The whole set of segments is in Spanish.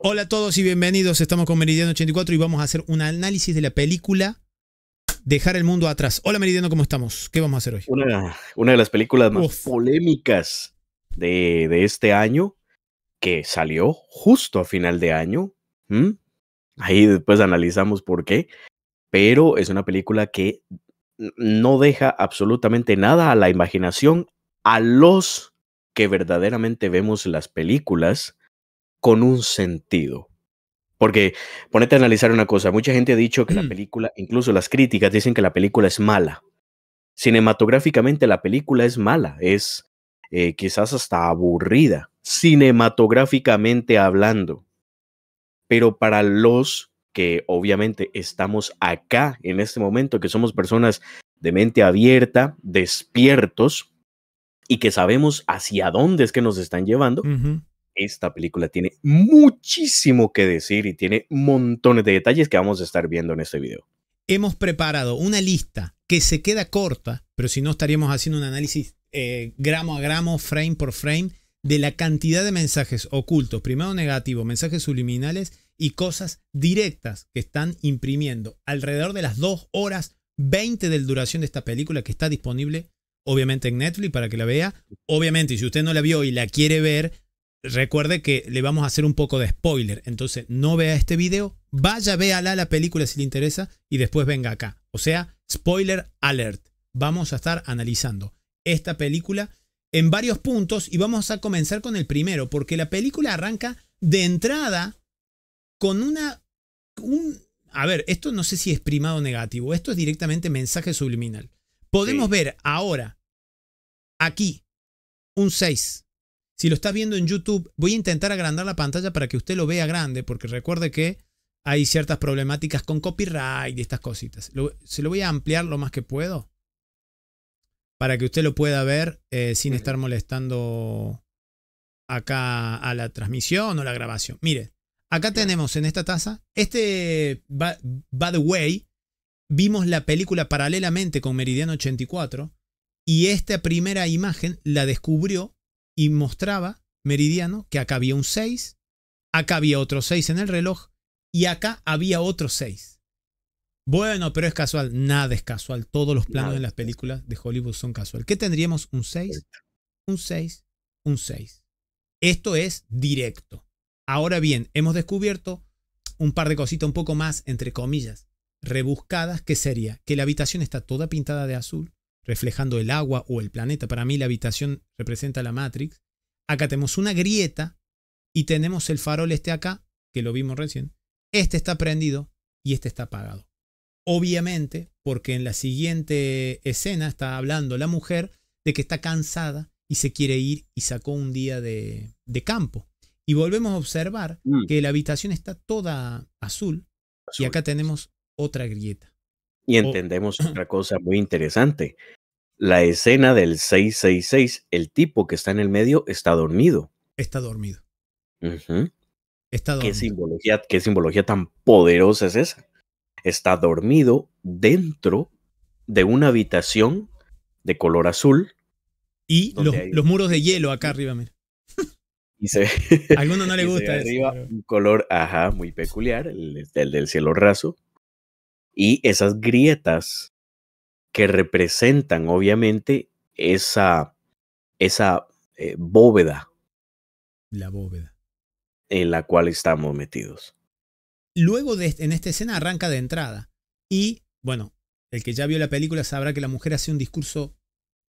Hola a todos y bienvenidos. Estamos con Meridiano 84 y vamos a hacer un análisis de la película Dejar el mundo atrás. Hola Meridiano, ¿cómo estamos? ¿Qué vamos a hacer hoy? Una, de las películas más polémicas de, de, este año que salió justo a final de año. Ahí después analizamos por qué. Pero es una película que no deja absolutamente nada a la imaginación, a los que verdaderamente vemos las películas con un sentido. Porque ponete a analizar una cosa, mucha gente ha dicho que la mm. película, incluso las críticas dicen que la película es mala. Cinematográficamente la película es mala, es eh, quizás hasta aburrida, cinematográficamente hablando. Pero para los que obviamente estamos acá en este momento, que somos personas de mente abierta, despiertos y que sabemos hacia dónde es que nos están llevando, esta película tiene muchísimo que decir y tiene montones de detalles que vamos a estar viendo en este video. Hemos preparado una lista que se queda corta, pero si no estaríamos haciendo un análisis eh, gramo a gramo, frame por frame, de la cantidad de mensajes ocultos, primero negativo, mensajes subliminales y cosas directas que están imprimiendo alrededor de las 2 horas 20 de duración de esta película que está disponible obviamente en Netflix para que la vea. Obviamente, si usted no la vio y la quiere ver, recuerde que le vamos a hacer un poco de spoiler. Entonces, no vea este video, vaya, véala la película si le interesa y después venga acá. O sea, spoiler alert. Vamos a estar analizando esta película en varios puntos y vamos a comenzar con el primero, porque la película arranca de entrada con una... Un, a ver, esto no sé si es primado o negativo, esto es directamente mensaje subliminal. Podemos ver ahora, aquí, un 6, si lo estás viendo en YouTube, voy a intentar agrandar la pantalla para que usted lo vea grande, porque recuerde que hay ciertas problemáticas con copyright y estas cositas. se lo voy a ampliar lo más que puedo para que usted lo pueda ver eh, sin estar molestando acá a la transmisión o la grabación. Mire, acá tenemos en esta taza, este, by the way, vimos la película paralelamente con Meridiano 84 y esta primera imagen la descubrió y mostraba meridiano que acá había un 6, acá había otro 6 en el reloj y acá había otro 6. Bueno, pero es casual. Nada es casual. Todos los planos de las películas de Hollywood son casual. ¿Qué tendríamos? Un 6, un 6, un 6. Esto es directo. Ahora bien, hemos descubierto un par de cositas un poco más, entre comillas, rebuscadas, que sería que la habitación está toda pintada de azul, reflejando el agua o el planeta. Para mí la habitación representa la Matrix. Acá tenemos una grieta y tenemos el farol este acá, que lo vimos recién. Este está prendido y este está apagado. Obviamente, porque en la siguiente escena está hablando la mujer de que está cansada y se quiere ir y sacó un día de, campo. Y volvemos a observar mm. que la habitación está toda azul y acá tenemos otra grieta y oh. entendemos otra cosa muy interesante. La escena del 666, el tipo que está en el medio está dormido. Está dormido. ¿Qué simbología, tan poderosa es esa? Está dormido dentro de una habitación de color azul. Y los, muros de hielo acá arriba, mira. a alguno no le gusta. Eso, un color, ajá, muy peculiar, el del cielo raso. Y esas grietas que representan obviamente esa, esa eh, bóveda. La bóveda. En la cual estamos metidos. Luego de, en esta escena arranca de entrada. Y bueno, el que ya vio la película sabrá que la mujer hace un discurso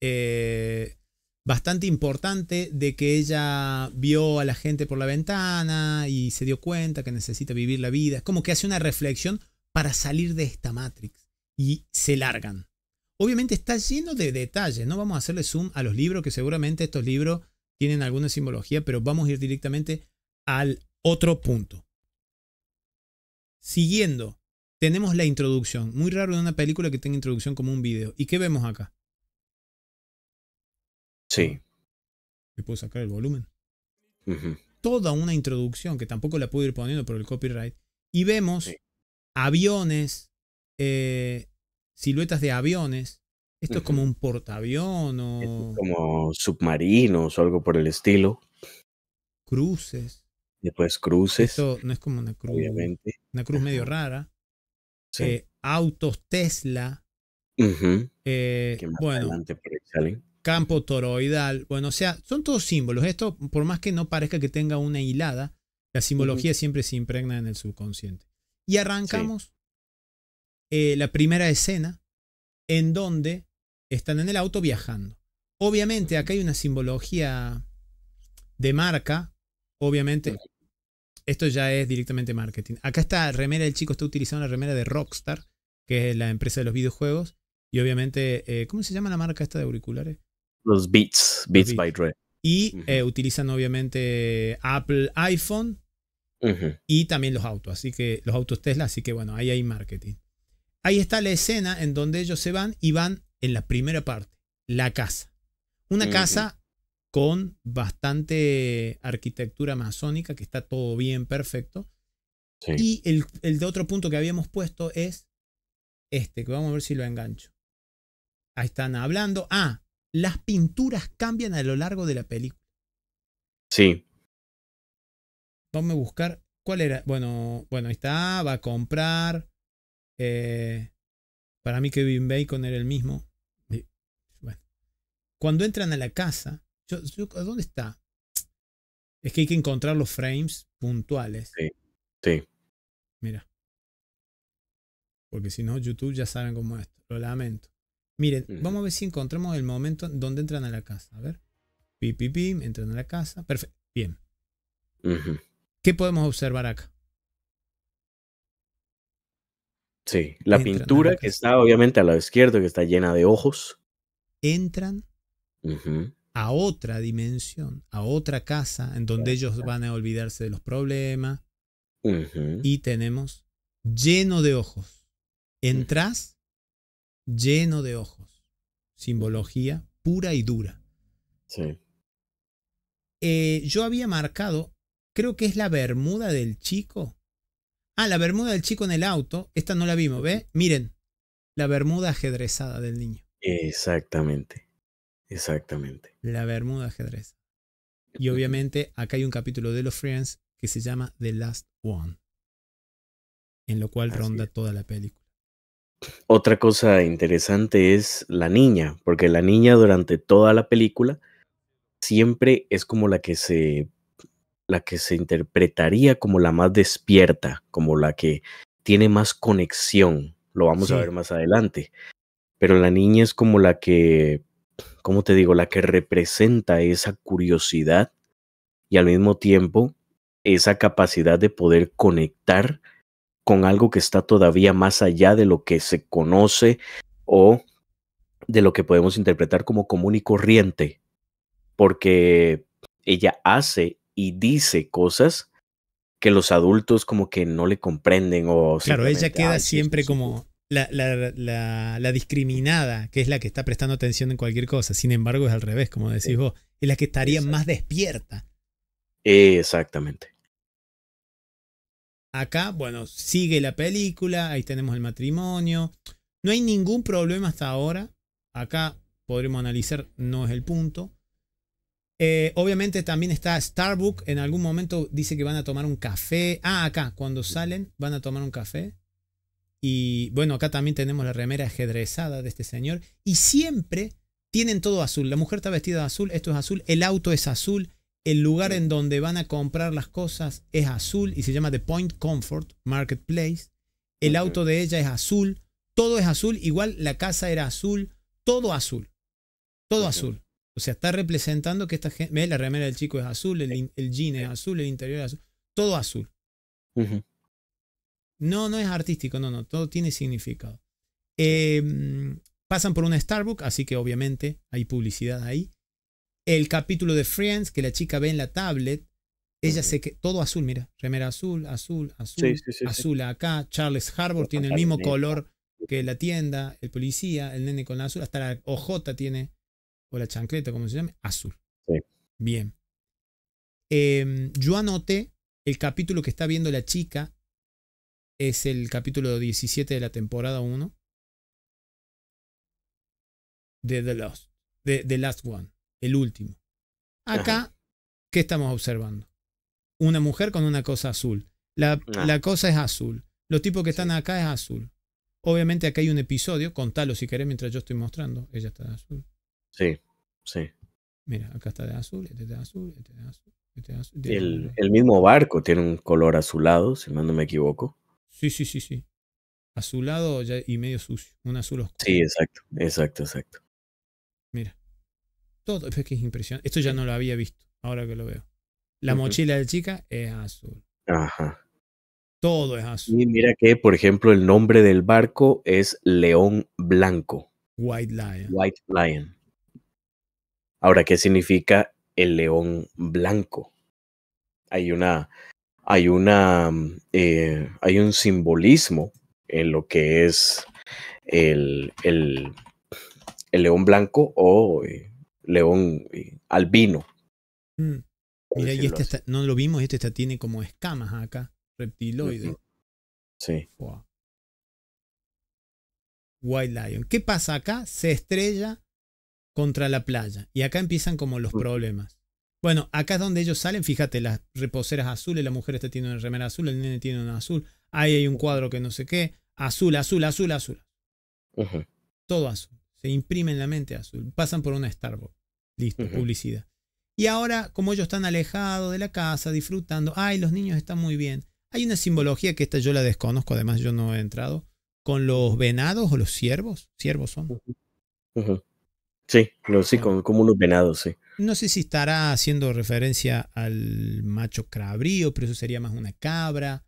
eh, bastante importante de que ella vio a la gente por la ventana y se dio cuenta que necesita vivir la vida. Como que hace una reflexión para salir de esta Matrix y se largan. Obviamente está lleno de detalles, no vamos a hacerle zoom a los libros, que seguramente estos libros tienen alguna simbología, pero vamos a ir directamente al otro punto. Siguiendo, tenemos la introducción. Muy raro en una película que tenga introducción como un video. ¿Y qué vemos acá? Sí. ¿Le puedo sacar el volumen? Toda una introducción que tampoco la puedo ir poniendo por el copyright. Y vemos aviones, eh, siluetas de aviones. Esto es como un portaavión o... Como submarinos o algo por el estilo. Cruces. Después cruces. Esto no es como una cruz. Obviamente. Una cruz medio rara. Eh, autos Tesla. Eh, bueno. Campo toroidal. Bueno, o sea, son todos símbolos. Esto, por más que no parezca que tenga una hilada, la simbología siempre se impregna en el subconsciente. Y arrancamos eh, la primera escena en donde están en el auto viajando. Obviamente acá hay una simbología de marca, obviamente esto ya es directamente marketing. Acá está remera, el chico está utilizando la remera de Rockstar, que es la empresa de los videojuegos, y obviamente, eh, ¿cómo se llama la marca esta de auriculares? Los Beats, Beats, by Dre. Y eh, utilizan obviamente Apple iPhone, y también los autos, así que los autos Tesla, así que bueno, ahí hay marketing. Ahí está la escena en donde ellos se van y van en la primera parte, la casa. Una casa con bastante arquitectura masónica, que está todo bien, perfecto. Y el, el, de otro punto que habíamos puesto es este, que vamos a ver si lo engancho. Ahí están hablando. Ah, las pinturas cambian a lo largo de la película. Sí. Vamos a buscar. ¿Cuál era? Bueno, bueno, ahí está. Va a comprar. Eh, para mí Kevin Bacon era el mismo. Cuando entran a la casa. ¿Dónde está? Es que hay que encontrar los frames puntuales. Sí. Sí. Mira. Porque si no, YouTube ya saben cómo es esto. Lo lamento. Miren, vamos a ver si encontramos el momento donde entran a la casa. A ver. Pi, pi, entran a la casa. Perfecto. Bien. ¿Qué podemos observar acá? Sí, la pintura que está obviamente a la izquierda, que está llena de ojos. Entran a otra dimensión, a otra casa, en donde ellos van a olvidarse de los problemas. Y tenemos lleno de ojos. Entrás lleno de ojos. Simbología pura y dura. Sí. Eh, yo había marcado creo que es la bermuda del chico. Ah, la bermuda del chico en el auto. Esta no la vimos, ¿ve? Miren, la bermuda ajedrezada del niño. Exactamente, exactamente. La bermuda ajedrez. Y obviamente acá hay un capítulo de los Friends que se llama The Last One, en lo cual ronda toda la película. Otra cosa interesante es la niña, porque la niña durante toda la película siempre es como la que se la que se interpretaría como la más despierta, como la que tiene más conexión. Lo vamos a ver más adelante. Pero la niña es como la que, ¿cómo te digo? La que representa esa curiosidad y al mismo tiempo esa capacidad de poder conectar con algo que está todavía más allá de lo que se conoce o de lo que podemos interpretar como común y corriente, porque ella hace y dice cosas que los adultos como que no le comprenden o... Claro, ella queda siempre como la, la, discriminada, que es la que está prestando atención en cualquier cosa. Sin embargo, es al revés, como decís vos, es la que estaría más despierta. Exactamente. Acá, bueno, sigue la película, ahí tenemos el matrimonio. No hay ningún problema hasta ahora. Acá podremos analizar, no es el punto. Eh, obviamente también está Starbucks. En algún momento dice que van a tomar un café. Ah, acá, cuando salen, van a tomar un café. Y bueno, acá también tenemos la remera ajedrezada de este señor. Y siempre tienen todo azul. La mujer está vestida de azul, esto es azul, el auto es azul, el lugar en donde van a comprar las cosas es azul y se llama The Point Comfort Marketplace. El auto de ella es azul, todo es azul, igual la casa era azul, todo azul. Todo azul. O sea, está representando que esta gente, ¿ves? la remera del chico es azul, el, jean es azul, el interior es azul, todo azul. No, no es artístico, no, no, todo tiene significado. Em, pasan por una Starbucks, así que obviamente hay publicidad ahí. El capítulo de Friends, que la chica ve en la tablet, ella se que todo azul, mira, remera azul, azul, azul, azul acá. Charles Harbour tiene el mismo color que la tienda, el policía, el nene con azul, hasta la OJ tiene o la chancleta, como se llama? azul. Bien. Em, yo anoté el capítulo que está viendo la chica. Es el capítulo 17 de la temporada 1. De The Last. De The Last One. El último. Acá, ¿qué estamos observando? Una mujer con una cosa azul. La, ah. la cosa es azul. Los tipos que están acá es azul. Obviamente acá hay un episodio, contalo si querés mientras yo estoy mostrando. Ella está azul. Sí, sí. Mira, acá está de azul, este de azul, este de azul. Este de azul el, mismo barco tiene un color azulado, si no me equivoco. Sí, sí, sí, sí. Azulado y medio sucio, un azul oscuro. Sí, exacto, exacto, exacto. Mira, todo es que es impresionante. Esto ya no lo había visto, ahora que lo veo. La mochila de chica es azul. Ajá. Todo es azul. mira que, por ejemplo, el nombre del barco es León Blanco. White Lion. White Lion. Ahora, ¿qué significa el león blanco? Hay una, hay una, mm, eh, hay un simbolismo en lo que es el, el, león blanco o eh, león eh, albino. Mm. Mira, y este no lo vimos, este está, tiene como escamas acá, reptiloide. Sí. Wild White Lion. ¿Qué pasa acá? Se estrella contra la playa. Y acá empiezan como los mm. problemas. Bueno, acá es donde ellos salen, fíjate, las reposeras azules, la mujer está tiene una remera azul, el nene tiene una azul, ahí hay un cuadro que no sé qué, azul, azul, azul, azul. Todo azul. Se imprime en la mente azul. Pasan por una Starbucks. Listo, publicidad. Y ahora, como ellos están alejados de la casa, disfrutando, ay, los niños están muy bien. Hay una simbología que esta yo la desconozco, además yo no he entrado, con los venados o los ciervos. Ciervos son. Sí, no, sí, como, unos venados, sí. No sé si estará haciendo referencia al macho cabrío, pero eso sería más una cabra.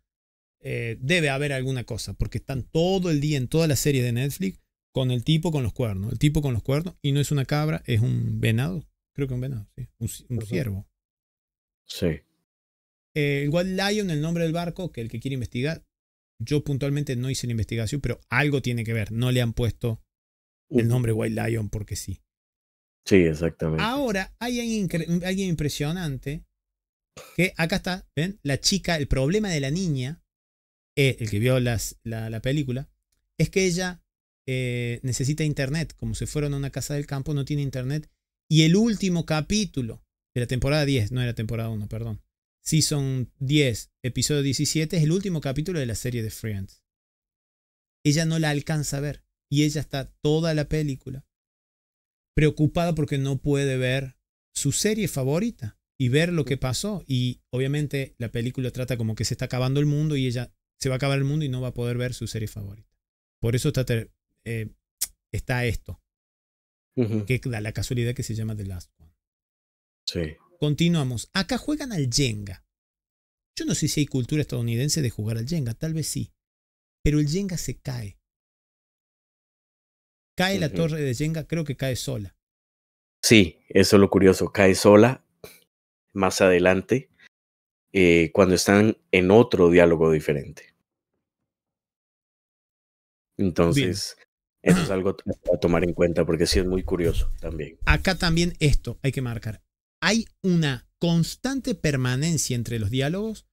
Eh, debe haber alguna cosa, porque están todo el día en toda la serie de Netflix con el tipo con los cuernos, el tipo con los cuernos, y no es una cabra, es un venado, creo que un venado, sí, un, ciervo. Sí. el eh, Wild Lion, el nombre del barco, que el que quiere investigar, yo puntualmente no hice la investigación, pero algo tiene que ver, no le han puesto el nombre Wild Lion porque sí. Sí, exactamente. Ahora hay alguien, impresionante que acá está, ¿ven? La chica, el problema de la niña, eh, el que vio la, película, es que ella eh, necesita internet. Como se fueron a una casa del campo, no tiene internet. Y el último capítulo de la temporada 10, no era temporada 1, perdón. Season 10, episodio 17, es el último capítulo de la serie de Friends. Ella no la alcanza a ver. Y ella está toda la película preocupada porque no puede ver su serie favorita y ver lo que pasó. Y obviamente la película trata como que se está acabando el mundo y ella se va a acabar el mundo y no va a poder ver su serie favorita. Por eso está, eh, está esto, que la casualidad que se llama The Last One. Sí. Continuamos. Acá juegan al Jenga. Yo no sé si hay cultura estadounidense de jugar al Jenga, tal vez sí. Pero el Jenga se cae. Cae la torre de Jenga, creo que cae sola. Sí, eso es lo curioso, cae sola más adelante eh, cuando están en otro diálogo diferente. Entonces, eso es algo a tomar en cuenta porque sí es muy curioso también. Acá también esto hay que marcar. Hay una constante permanencia entre los diálogos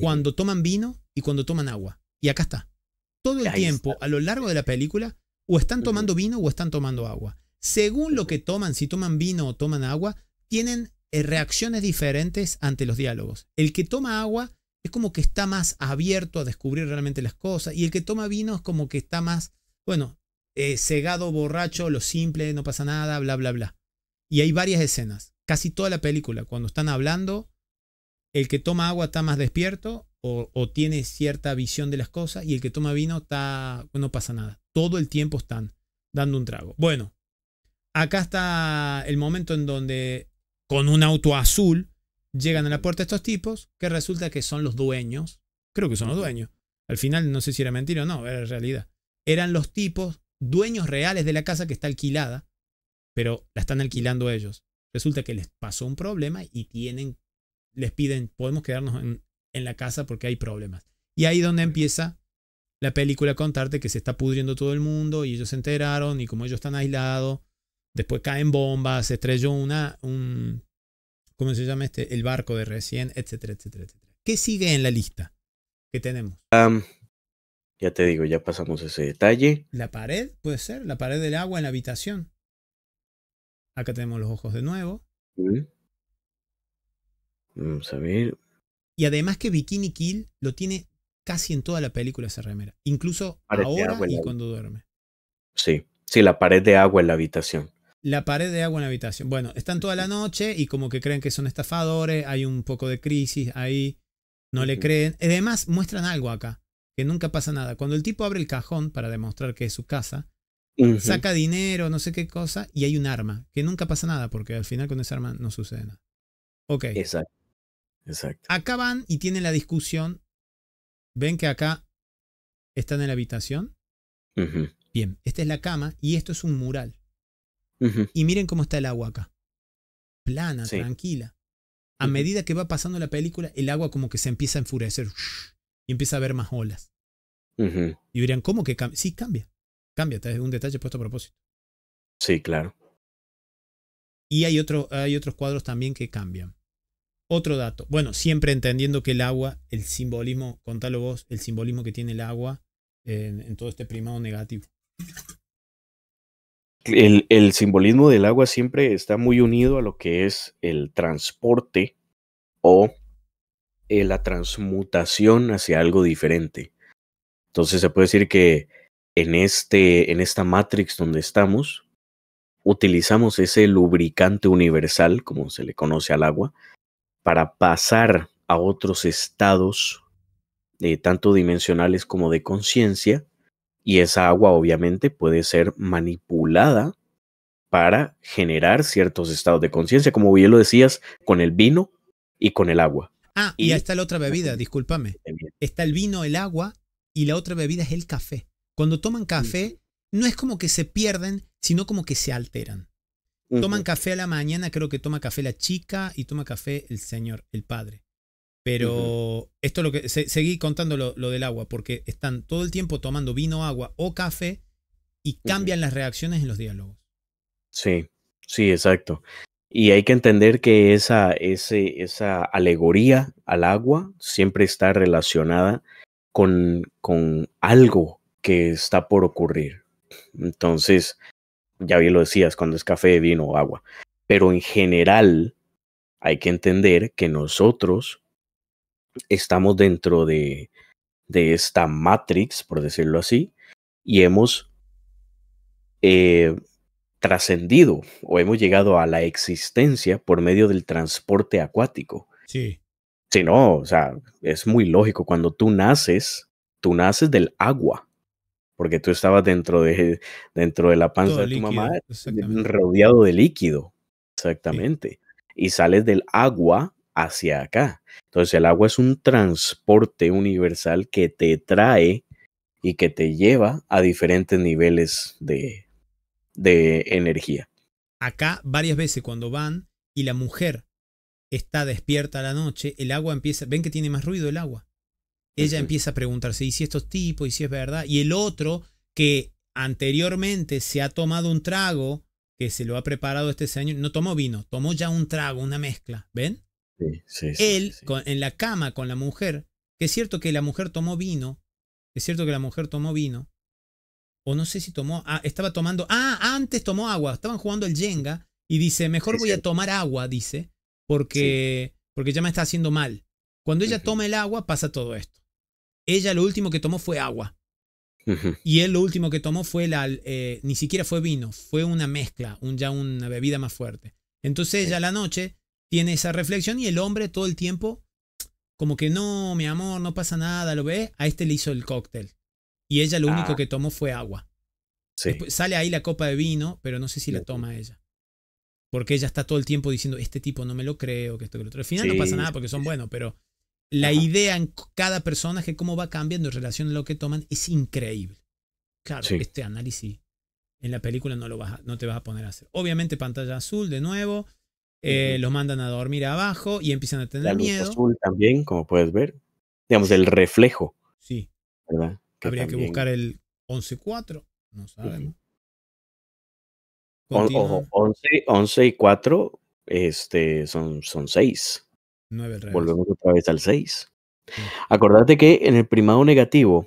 cuando toman vino y cuando toman agua. Y acá está. Todo el tiempo, a lo largo de la película, o están tomando vino o están tomando agua. Según lo que toman, si toman vino o toman agua, tienen eh, reacciones diferentes ante los diálogos. El que toma agua es como que está más abierto a descubrir realmente las cosas y el que toma vino es como que está más, bueno, eh, cegado, borracho, lo simple, no pasa nada, bla, bla, bla. Y hay varias escenas, casi toda la película, cuando están hablando, el que toma agua está más despierto o, o tiene cierta visión de las cosas y el que toma vino está, no pasa nada todo el tiempo están dando un trago. Bueno, acá está el momento en donde con un auto azul llegan a la puerta estos tipos que resulta que son los dueños. Creo que son los dueños. Al final no sé si era mentira o no, era realidad. Eran los tipos dueños reales de la casa que está alquilada, pero la están alquilando ellos. Resulta que les pasó un problema y tienen les piden, podemos quedarnos en, en la casa porque hay problemas. Y ahí donde empieza la película contarte que se está pudriendo todo el mundo y ellos se enteraron y como ellos están aislados, después caen bombas, se estrelló una, un, ¿cómo se llama este? El barco de recién, etcétera, etcétera, etcétera. ¿Qué sigue en la lista que tenemos? ya te digo, ya pasamos ese detalle. La pared, puede ser, la pared del agua en la habitación. Acá tenemos los ojos de nuevo. Vamos a ver. Y además que Bikini Kill lo tiene casi en toda la película se remera. Incluso ahora y cuando duerme. Sí, sí, la pared de agua en la habitación. La pared de agua en la habitación. Bueno, están toda la noche y como que creen que son estafadores, hay un poco de crisis ahí, no le creen. Además, muestran algo acá, que nunca pasa nada. Cuando el tipo abre el cajón para demostrar que es su casa, saca dinero, no sé qué cosa, y hay un arma, que nunca pasa nada, porque al final con esa arma no sucede nada. Ok. Exacto. Acá van y tienen la discusión Ven que acá están en la habitación. Bien, esta es la cama y esto es un mural. Y miren cómo está el agua acá. Plana, tranquila. A medida que va pasando la película, el agua como que se empieza a enfurecer y empieza a ver más olas. Y verían ¿cómo que cambia? Sí, cambia. Cambia, es un detalle puesto a propósito. Sí, claro. Y hay, otro, hay otros cuadros también que cambian. Otro dato, bueno, siempre entendiendo que el agua, el simbolismo, contalo vos, el simbolismo que tiene el agua en, todo este primado negativo. El, simbolismo del agua siempre está muy unido a lo que es el transporte o eh, la transmutación hacia algo diferente. Entonces se puede decir que en, este, en esta matrix donde estamos, utilizamos ese lubricante universal, como se le conoce al agua, para pasar a otros estados, eh, tanto dimensionales como de conciencia, y esa agua obviamente puede ser manipulada para generar ciertos estados de conciencia, como bien lo decías, con el vino y con el agua. Ah, y, y ahí está la otra bebida, discúlpame. Está el vino, el agua, y la otra bebida es el café. Cuando toman café, no es como que se pierden, sino como que se alteran. Toman café a la mañana, creo que toma café la chica y toma café el señor, el padre. Pero esto es lo que. seguí contando lo, del agua, porque están todo el tiempo tomando vino, agua o café y cambian las reacciones en los diálogos. Sí, sí, exacto. Y hay que entender que esa, esa alegoría al agua siempre está relacionada con, con algo que está por ocurrir. Entonces, ya bien lo decías, cuando es café, vino o agua. Pero en general hay que entender que nosotros estamos dentro de, de esta matrix, por decirlo así, y hemos eh, trascendido o hemos llegado a la existencia por medio del transporte acuático. Sí. Si no, o sea, es muy lógico. Cuando tú naces, tú naces del agua porque tú estabas dentro de, dentro de la panza de tu mamá, rodeado de líquido, exactamente, y sales del agua hacia acá. Entonces el agua es un transporte universal que te trae y que te lleva a diferentes niveles de, de energía. Acá varias veces cuando van y la mujer está despierta la noche, el agua empieza, ven que tiene más ruido el agua ella empieza a preguntarse, ¿y si estos tipos? ¿Y si es verdad? Y el otro que anteriormente se ha tomado un trago, que se lo ha preparado este señor, no tomó vino, tomó ya un trago, una mezcla, ¿ven? Sí, sí, Él en la cama con la mujer, que es cierto que la mujer tomó vino, es cierto que la mujer tomó vino, o no sé si tomó, ah, estaba tomando, ah, antes tomó agua, estaban jugando el Jenga y dice, mejor voy a tomar agua, dice, porque, porque ya me está haciendo mal. Cuando ella toma el agua pasa todo esto ella lo último que tomó fue agua. Y él lo último que tomó fue la, eh, ni siquiera fue vino, fue una mezcla, un, ya una bebida más fuerte. Entonces ella la noche tiene esa reflexión y el hombre todo el tiempo, como que no, mi amor, no pasa nada, lo ve, a este le hizo el cóctel. Y ella lo único ah. que tomó fue agua. sale ahí la copa de vino, pero no sé si la toma ella. Porque ella está todo el tiempo diciendo, este tipo no me lo creo, que esto que lo otro. Al final no pasa nada porque son buenos, pero la idea en cada personaje, cómo va cambiando en relación a lo que toman, es increíble. Claro, este análisis en la película no, lo vas no te vas a poner a hacer. Obviamente pantalla azul de nuevo, eh, los mandan a dormir abajo y empiezan a tener miedo. azul también, como puedes ver. Digamos, el reflejo. Sí. Habría que buscar el 4, no sabemos. 11, y 4 este, son, son 6. 9 Volvemos otra vez al 6. Acordate que en el primado negativo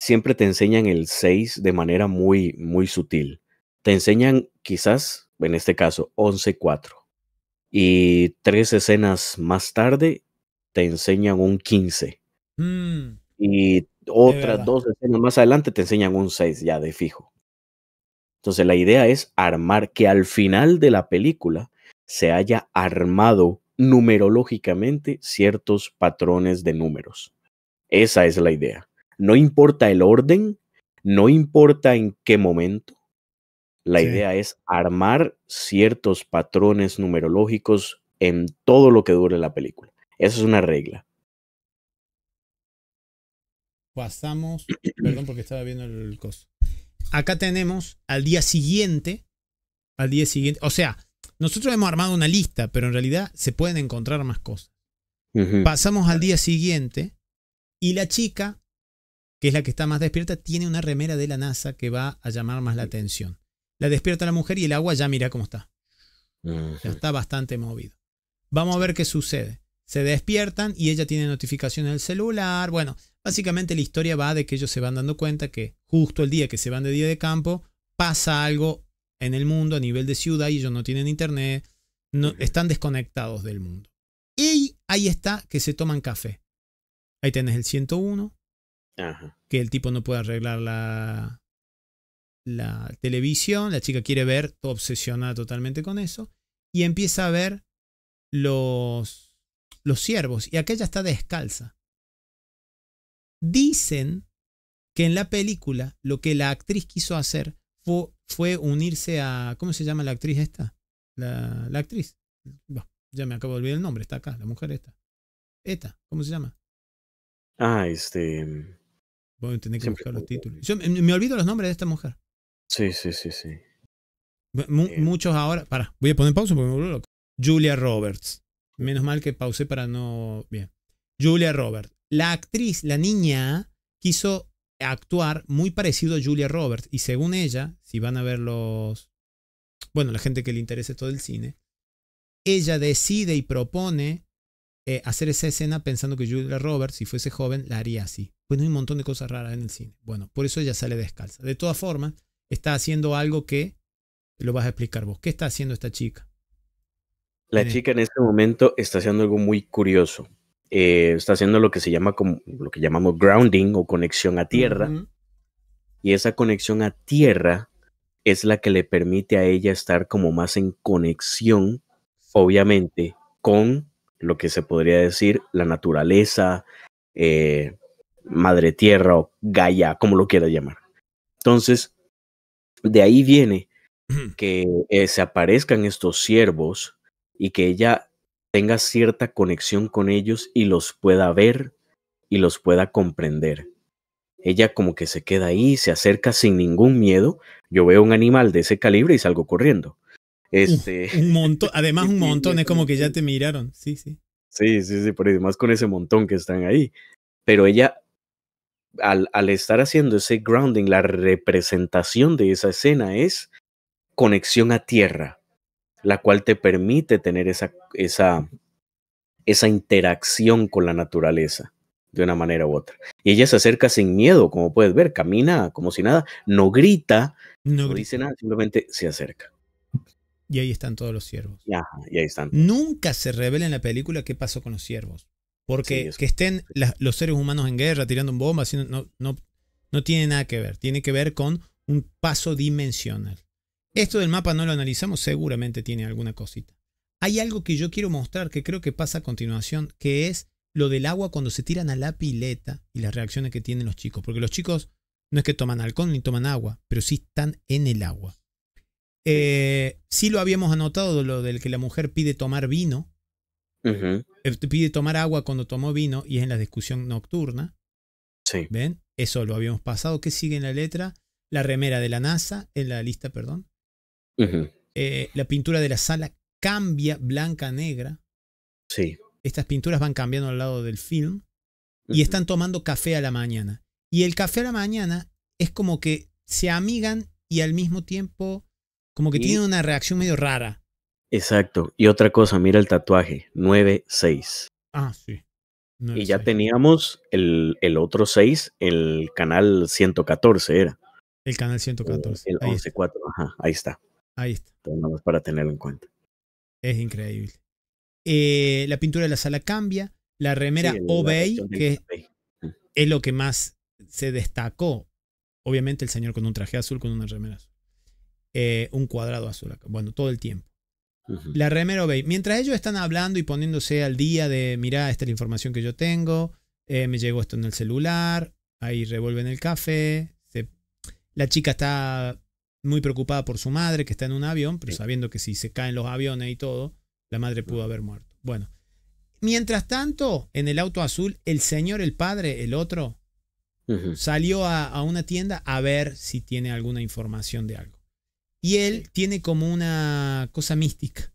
siempre te enseñan el 6 de manera muy, muy sutil. Te enseñan quizás, en este caso, 11-4. Y tres escenas más tarde te enseñan un 15. Mm. Y otras dos escenas más adelante te enseñan un 6 ya de fijo. Entonces la idea es armar que al final de la película se haya armado numerológicamente ciertos patrones de números. Esa es la idea. No importa el orden, no importa en qué momento. La idea es armar ciertos patrones numerológicos en todo lo que dure la película. Esa es una regla. Pasamos, perdón porque estaba viendo el costo, Acá tenemos al día siguiente, al día siguiente, o sea, nosotros hemos armado una lista, pero en realidad se pueden encontrar más cosas. Pasamos al día siguiente y la chica, que es la que está más despierta, tiene una remera de la NASA que va a llamar más la atención. La despierta la mujer y el agua ya mira cómo está. Ya está bastante movido. Vamos a ver qué sucede. Se despiertan y ella tiene notificaciones en el celular. Bueno, básicamente la historia va de que ellos se van dando cuenta que justo el día que se van de día de campo pasa algo en el mundo a nivel de ciudad y ellos no tienen internet, no, están desconectados del mundo. Y ahí está que se toman café. Ahí tenés el 101, que el tipo no puede arreglar la, la televisión, la chica quiere ver, obsesionada totalmente con eso, y empieza a ver los, los ciervos, y aquella está descalza. Dicen que en la película lo que la actriz quiso hacer fue, unirse a. ¿Cómo se llama la actriz esta? La, actriz. ya me acabo de olvidar el nombre, está acá, la mujer esta. Esta, ¿cómo se llama? Ah, este. Voy a tener que buscar los títulos. Yo me, olvido los nombres de esta mujer. Sí, sí, sí, sí. Eh. Muchos ahora. Para, voy a poner pausa porque me loco. Julia Roberts. Menos mal que pausé para no. Bien. Julia Roberts. La actriz, la niña, quiso actuar muy parecido a Julia Roberts. Y según ella, si van a ver los. Bueno, la gente que le interese todo el cine, ella decide y propone eh, hacer esa escena pensando que Julia Roberts, si fuese joven, la haría así. Pues hay un montón de cosas raras en el cine. Bueno, por eso ella sale descalza. De todas formas, está haciendo algo que lo vas a explicar vos. ¿Qué está haciendo esta chica? La chica en este momento está haciendo algo muy curioso. Eh, está haciendo lo que se llama como lo que llamamos grounding o conexión a tierra. Y esa conexión a tierra es la que le permite a ella estar como más en conexión, obviamente, con lo que se podría decir la naturaleza, eh, madre tierra o Gaia, como lo quiera llamar. Entonces, de ahí viene que eh, se aparezcan estos siervos y que ella tenga cierta conexión con ellos y los pueda ver y los pueda comprender. Ella como que se queda ahí, se acerca sin ningún miedo. Yo veo un animal de ese calibre y salgo corriendo. Este... Un montón, además un montón, es como que ya te miraron, sí, sí. Sí, sí, sí, pero además con ese montón que están ahí. Pero ella, al, al estar haciendo ese grounding, la representación de esa escena es conexión a tierra, la cual te permite tener esa, esa, esa interacción con la naturaleza de una manera u otra. Y ella se acerca sin miedo, como puedes ver, camina como si nada, no grita, no, dice nada, simplemente se acerca. Y ahí están todos los siervos. ahí están. Nunca se revela en la película qué pasó con los siervos. Porque que estén los seres humanos en guerra, tirando bombas, no, no, no tiene nada que ver. Tiene que ver con un paso dimensional. Esto del mapa no lo analizamos, seguramente tiene alguna cosita. Hay algo que yo quiero mostrar que creo que pasa a continuación, que es lo del agua cuando se tiran a la pileta y las reacciones que tienen los chicos. Porque los chicos no es que toman halcón ni toman agua, pero sí están en el agua. Eh, sí lo habíamos anotado, lo del que la mujer pide tomar vino. Eh, pide tomar agua cuando tomó vino y es en la discusión nocturna. Sí. ¿Ven? Eso lo habíamos pasado. ¿Qué sigue en la letra? La remera de la NASA, en la lista, perdón. Eh, la pintura de la sala cambia blanca a negra. Sí. Estas pinturas van cambiando al lado del film y están tomando café a la mañana. Y el café a la mañana es como que se amigan y al mismo tiempo como que tienen una reacción medio rara. Exacto. Y otra cosa, mira el tatuaje, 9-6. Ah, sí. y ya teníamos el, otro 6, el canal 114 era. El canal 114. ajá, ahí está. Ahí está. para tenerlo en cuenta. Es increíble. Eh, la pintura de la sala cambia. La remera Obey, que es, lo que más se destacó. Obviamente el señor con un traje azul, con una remera azul. Eh, un cuadrado azul acá. Bueno, todo el tiempo. La remera Obey. Mientras ellos están hablando y poniéndose al día de, Mira, esta es la información que yo tengo, eh, me llegó esto en el celular, ahí revuelven el café. La chica está muy preocupada por su madre que está en un avión, pero sabiendo que si se caen los aviones y todo, la madre pudo haber muerto. Bueno, mientras tanto, en el auto azul, el señor, el padre, el otro, salió a, una tienda a ver si tiene alguna información de algo. Y él tiene como una cosa mística.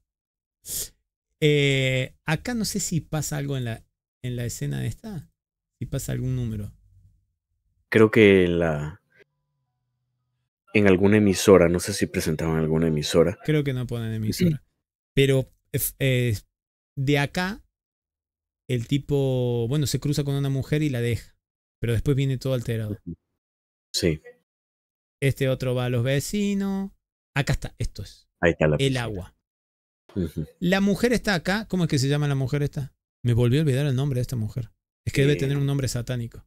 Eh, acá no sé si pasa algo en la, en la escena de esta, si pasa algún número. Creo que la, en alguna emisora, no sé si presentaban alguna emisora. Creo que no ponen emisora. Pero eh, eh, de acá, el tipo, bueno, se cruza con una mujer y la deja, pero después viene todo alterado. Sí. Este otro va a los vecinos. Acá está, esto es. Ahí está la El agua. La mujer está acá. ¿Cómo es que se llama la mujer esta? Me volví a olvidar el nombre de esta mujer. Es que debe eh, tener un nombre satánico.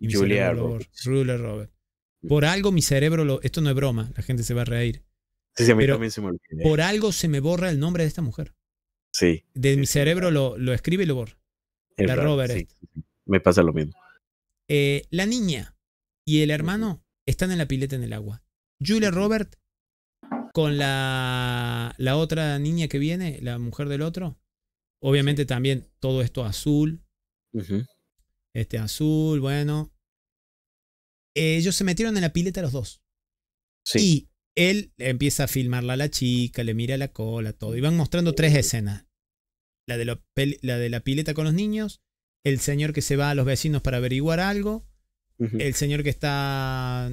Julia favor. Robert. Por algo mi cerebro, lo, esto no es broma, la gente se va a reír. Sí, sí a mí también se me olvida. Por algo se me borra el nombre de esta mujer. Sí. De mi cerebro lo, lo, escribe y lo borra. la Robert. me pasa lo mismo. Eh, la niña y el hermano están en la pileta en el agua. Julia Robert con la, la otra niña que viene, la mujer del otro. Obviamente también todo esto azul. Este azul, bueno. Eh, ellos se metieron en la pileta los dos. Sí. Y él empieza a filmarla a la chica, le mira la cola, todo. Y van mostrando tres escenas. La de la, pileta con los niños, el señor que se va a los vecinos para averiguar algo, el señor que está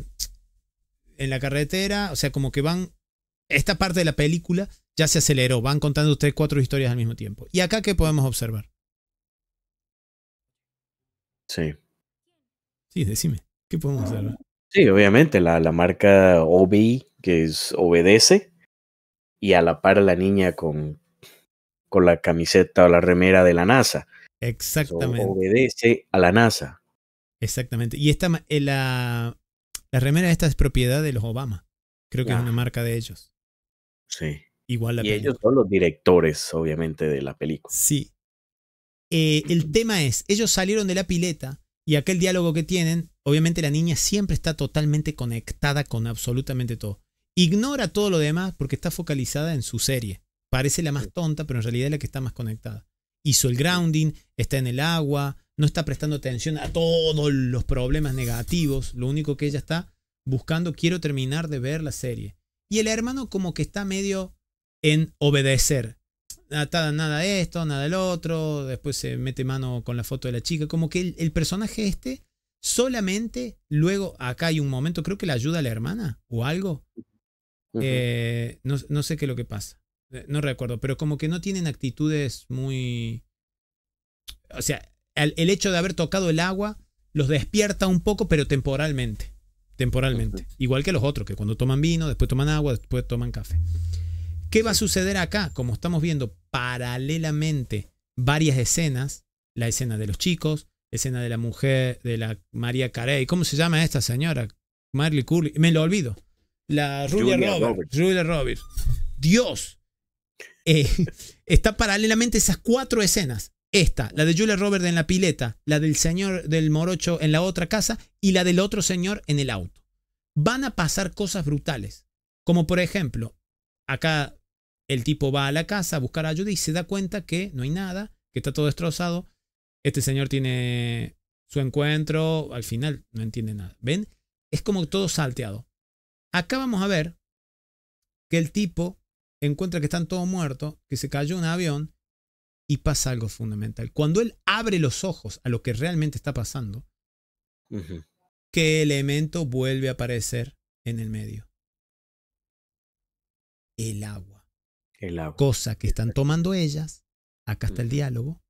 en la carretera, o sea, como que van... Esta parte de la película ya se aceleró, van contando ustedes cuatro historias al mismo tiempo. ¿Y acá qué podemos observar? Sí. Sí, decime. ¿Qué podemos hacer? Sí, obviamente, la, la marca OBI, que es obedece, y a la par la niña con, con la camiseta o la remera de la NASA. Exactamente. obedece a la NASA. Exactamente. Y esta, eh, la, la remera esta es propiedad de los Obama. Creo que es ah. una marca de ellos. Sí. Igual la y ellos son los directores, obviamente, de la película. Sí. Eh, el tema es, ellos salieron de la pileta y aquel diálogo que tienen, obviamente la niña siempre está totalmente conectada con absolutamente todo. Ignora todo lo demás porque está focalizada en su serie. Parece la más tonta, pero en realidad es la que está más conectada. Hizo el grounding, está en el agua, no está prestando atención a todos los problemas negativos. Lo único que ella está buscando, quiero terminar de ver la serie. Y el hermano como que está medio en obedecer atada nada esto, nada el otro, después se mete mano con la foto de la chica, como que el, personaje este solamente luego, acá hay un momento, creo que le ayuda a la hermana o algo, eh, no, sé qué es lo que pasa, eh, no recuerdo, pero como que no tienen actitudes muy... O sea, el, hecho de haber tocado el agua los despierta un poco, pero temporalmente, temporalmente, igual que los otros, que cuando toman vino, después toman agua, después toman café. ¿Qué va a suceder acá? Como estamos viendo, paralelamente varias escenas, la escena de los chicos, escena de la mujer, de la María Carey, ¿cómo se llama esta señora? Marley Curly, me lo olvido. La Julia, Roberts. Julia Roberts. Dios. Eh, está paralelamente esas cuatro escenas. Esta, la de Julia Roberts en la pileta, la del señor del morocho en la otra casa y la del otro señor en el auto. Van a pasar cosas brutales. Como por ejemplo, acá el tipo va a la casa a buscar ayuda y se da cuenta que no hay nada, que está todo destrozado. Este señor tiene su encuentro, al final no entiende nada. ¿Ven? Es como todo salteado. Acá vamos a ver que el tipo encuentra que están todos muertos, que se cayó un avión y pasa algo fundamental. Cuando él abre los ojos a lo que realmente está pasando, ¿qué elemento vuelve a aparecer en el medio? El agua cosa que están tomando ellas, acá está el diálogo,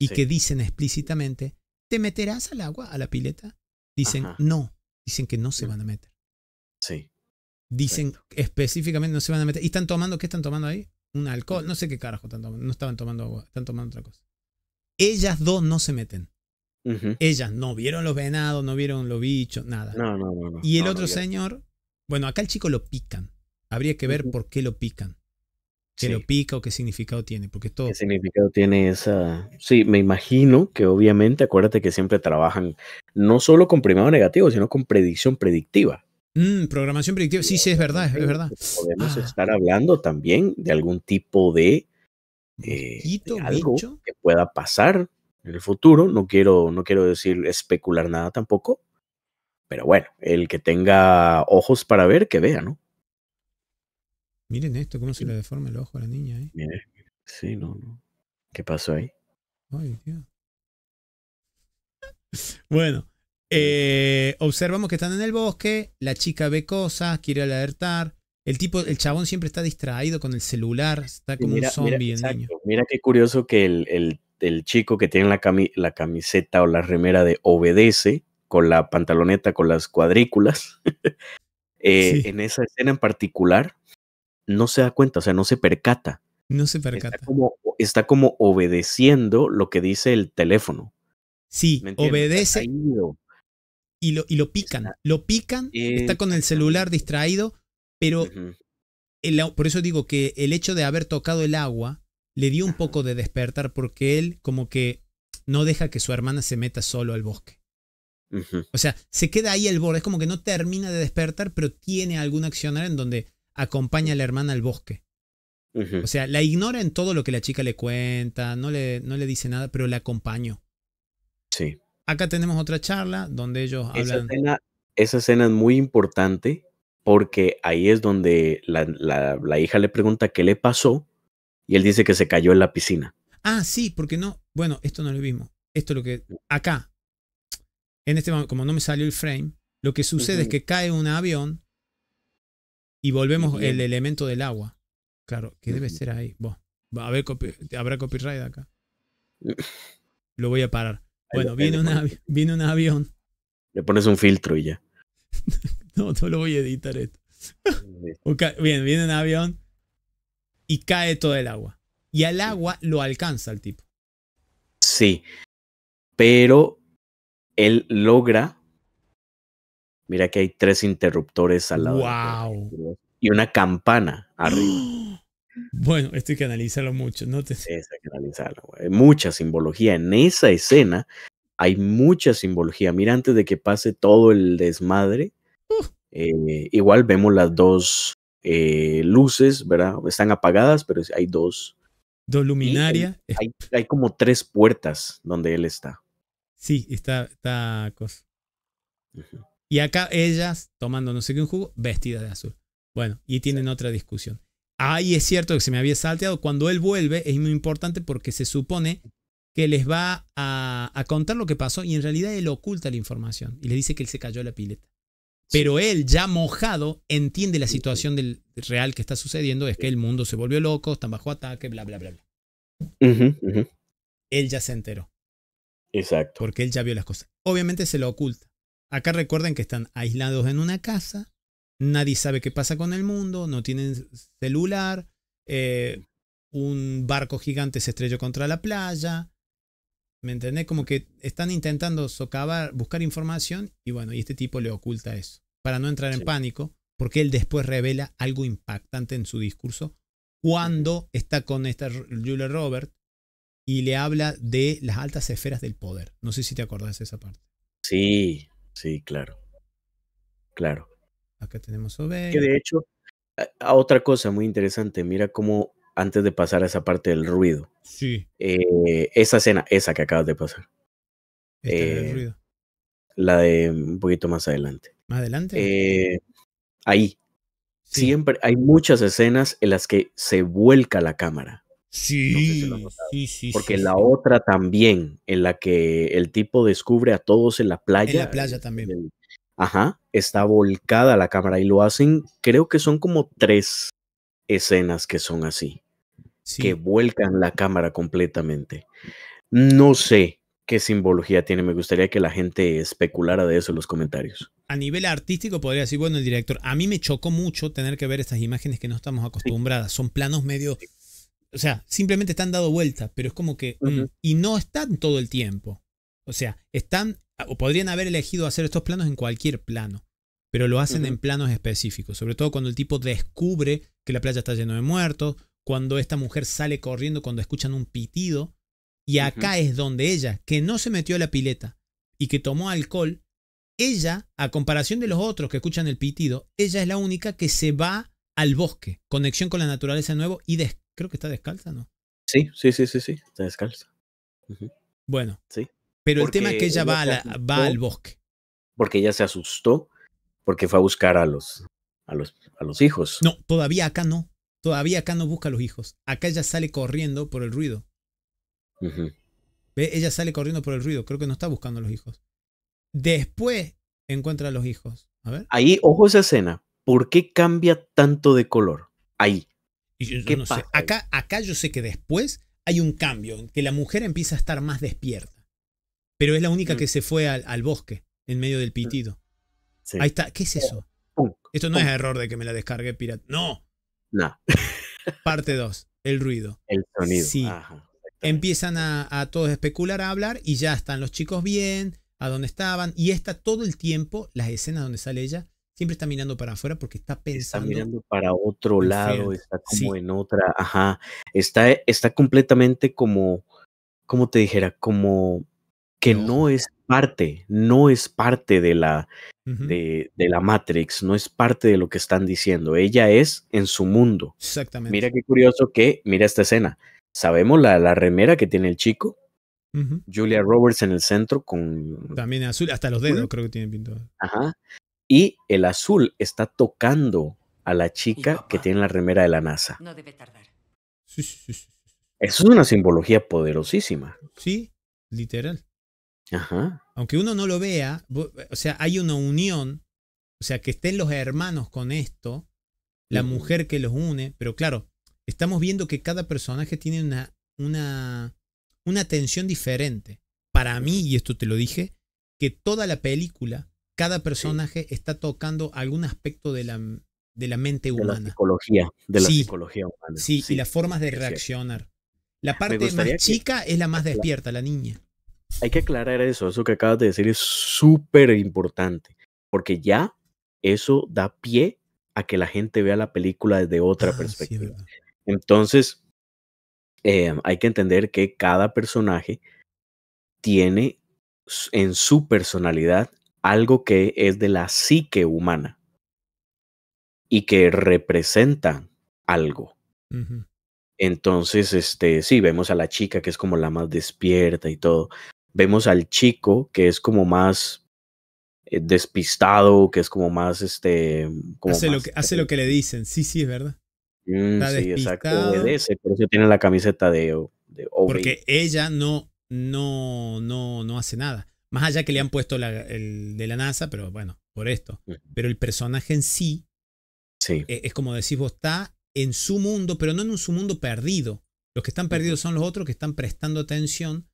y que dicen explícitamente, ¿te meterás al agua, a la pileta? Dicen, no, dicen que no se mm. van a meter. Sí. Dicen específicamente no se van a meter. ¿Y están tomando qué están tomando ahí? Un alcohol, no sé qué carajo están tomando, no estaban tomando agua, están tomando otra cosa. Ellas dos no se meten. Ellas no vieron los venados, no vieron los bichos, nada. y el otro señor, bueno, acá el chico lo pican. Habría que ver por qué lo pican que lo pica o qué significado tiene, porque todo... ¿Qué significado tiene esa...? Sí, me imagino que obviamente, acuérdate que siempre trabajan no solo con primado negativo, sino con predicción predictiva. Mm, programación predictiva, sí, sí, es verdad, es verdad. Podemos ah. estar hablando también de algún tipo de, eh, algo que pueda pasar en el futuro. No quiero, no quiero decir especular nada tampoco, pero bueno, el que tenga ojos para ver, que vea, ¿no? Miren esto, cómo se le deforma el ojo a la niña ahí. Sí, no, no. ¿Qué pasó ahí? Ay, Dios. Bueno, eh, observamos que están en el bosque, la chica ve cosas, quiere alertar. El tipo, el chabón siempre está distraído con el celular, está como un zombie mira, el Mira qué curioso que el, el, chico que tiene la, la camiseta o la remera de obedece, con la pantaloneta, con las cuadrículas, eh, en esa escena en particular, no se da cuenta, o sea, no se percata. No se percata. Está como, obedeciendo lo que dice el teléfono. Sí, obedece. Y lo, y pican, lo pican, está con el celular distraído, pero por eso digo que el hecho de haber tocado el agua le dio un poco de despertar porque él como que no deja que su hermana se meta solo al bosque. O sea, se queda ahí al borde, es como que no termina de despertar, pero tiene algún accionar en donde acompaña a la hermana al bosque. O sea, la ignora en todo lo que la chica le cuenta, no le, no le dice nada, pero la acompaño Sí. Acá tenemos otra charla donde ellos hablan. esa escena es muy importante porque ahí es donde la, hija le pregunta qué le pasó y él dice que se cayó en la piscina. Ah, sí, porque no. Bueno, esto no lo vimos. Esto es lo que. Acá. En este momento, como no me salió el frame, lo que sucede es que cae un avión y volvemos el elemento del agua. Claro, que debe ser ahí. a ver, habrá copyright acá. Lo voy a parar. Bueno, viene, viene un avión. Le pones un filtro y ya. no, no lo voy a editar esto. Bien, viene un avión y cae todo el agua. Y al agua lo alcanza el tipo. Sí. Pero él logra Mira que hay tres interruptores al lado. y una campana arriba. Bueno, esto hay que analizarlo mucho, ¿no? Te... hay que mucha simbología. En esa escena hay mucha simbología. Mira, antes de que pase todo el desmadre, uh. eh, igual vemos las dos eh, luces, ¿verdad? Están apagadas, pero hay dos. Dos luminarias. Hay, como tres puertas donde él está. Sí, está, está cosa. Y acá ellas tomando no sé qué un jugo, vestidas de azul. Bueno, y tienen otra discusión. Ahí es cierto que se me había salteado. Cuando él vuelve es muy importante porque se supone que les va a, contar lo que pasó y en realidad él oculta la información y le dice que él se cayó la pileta. Pero él, ya mojado, entiende la situación del real que está sucediendo, es que el mundo se volvió loco, están bajo ataque, bla, bla, bla, bla. Él ya se enteró. Exacto. Porque él ya vio las cosas. Obviamente se lo oculta. Acá recuerden que están aislados en una casa, nadie sabe qué pasa con el mundo, no tienen celular, eh, un barco gigante se estrelló contra la playa. ¿Me entendés? Como que están intentando socavar, buscar información y bueno, y este tipo le oculta eso para no entrar en pánico, porque él después revela algo impactante en su discurso cuando está con esta Julia Robert y le habla de las altas esferas del poder. No sé si te acordás de esa parte. Sí, Sí, claro. Claro. Acá tenemos Que de hecho, a, otra cosa muy interesante, mira cómo antes de pasar a esa parte del ruido. Sí. Eh, esa escena, esa que acabas de pasar. Eh, ruido. La de un poquito más adelante. Más adelante. Eh, ahí. Siempre hay muchas escenas en las que se vuelca la cámara. Sí, sí, sí, Porque la otra también, en la que el tipo descubre a todos en la playa. En la playa también. ajá, está volcada la cámara y lo hacen, creo que son como tres escenas que son así, que vuelcan la cámara completamente. No sé qué simbología tiene, me gustaría que la gente especulara de eso en los comentarios. A nivel artístico podría decir, bueno, el director, a mí me chocó mucho tener que ver estas imágenes que no estamos acostumbradas, son planos medio o sea, simplemente están dado vuelta, pero es como que. Mm, y no están todo el tiempo. O sea, están. Ah, o podrían haber elegido hacer estos planos en cualquier plano. Pero lo hacen en planos específicos. Sobre todo cuando el tipo descubre que la playa está llena de muertos. Cuando esta mujer sale corriendo cuando escuchan un pitido. Y acá es donde ella, que no se metió a la pileta y que tomó alcohol, ella, a comparación de los otros que escuchan el pitido, ella es la única que se va al bosque, conexión con la naturaleza de nuevo y descubre Creo que está descalza, ¿no? Sí, sí, sí, sí, sí, está descalza. Bueno. Sí. Pero el tema es que ella, va, a va al bosque. Porque ella se asustó porque fue a buscar a los, a los, a los hijos. No, todavía acá no. Todavía acá no busca a los hijos. Acá ella sale corriendo por el ruido. ¿Ve? Ella sale corriendo por el ruido. Creo que no está buscando a los hijos. Después encuentra a los hijos. A ver. Ahí, ojo esa escena. ¿Por qué cambia tanto de color? Ahí yo no sé. Acá, acá yo sé que después hay un cambio, en que la mujer empieza a estar más despierta. Pero es la única mm. que se fue al, bosque, en medio del pitido. Ahí está. ¿Qué es eso? Esto no es error de que me la descargué pirata. No. No. Parte 2. El ruido. El sonido. Sí. Empiezan a, a, todos especular, a hablar y ya están los chicos bien, a dónde estaban. Y está todo el tiempo, las escenas donde sale ella, siempre está mirando para afuera porque está pensando. Está mirando para otro lado, está como en otra, ajá. Está, está completamente como, como te dijera, como que no. es parte, no es parte de la, de, la Matrix, no es parte de lo que están diciendo. Ella es en su mundo. Exactamente. Mira qué curioso que, mira esta escena. Sabemos la, la remera que tiene el chico. Julia Roberts en el centro con... También azul, hasta los dedos creo que tiene pintado. Ajá y el azul está tocando a la chica que tiene la remera de la NASA. No debe tardar. Eso es una simbología poderosísima. Sí, literal. Ajá. Aunque uno no lo vea, o sea, hay una unión, o sea, que estén los hermanos con esto, la mujer que los une, pero claro, estamos viendo que cada personaje tiene una, una, una tensión diferente. Para mí, y esto te lo dije, que toda la película cada personaje está tocando algún aspecto de la, de la mente humana. De la psicología, de la psicología humana. Sí, y las formas de reaccionar. La parte más chica es la más despierta, la niña. Hay que aclarar eso, eso que acabas de decir es súper importante, porque ya eso da pie a que la gente vea la película desde otra ah, perspectiva. Entonces, eh, hay que entender que cada personaje tiene en su personalidad algo que es de la psique humana y que representa algo. Entonces, este, sí, vemos a la chica que es como la más despierta y todo. Vemos al chico que es como más eh, despistado, que es como más, este... hace, lo que, hace lo que le dicen, sí, sí, es verdad. Mm, sí, exacto, por eso tiene la camiseta de... de Porque ella no, no, no, no hace nada. Más allá que le han puesto la, el de la NASA, pero bueno, por esto. Pero el personaje en sí, sí. Eh, es, como decís vos, está en su mundo, pero no en un su mundo perdido. Los que están perdidos son los otros que están prestando atención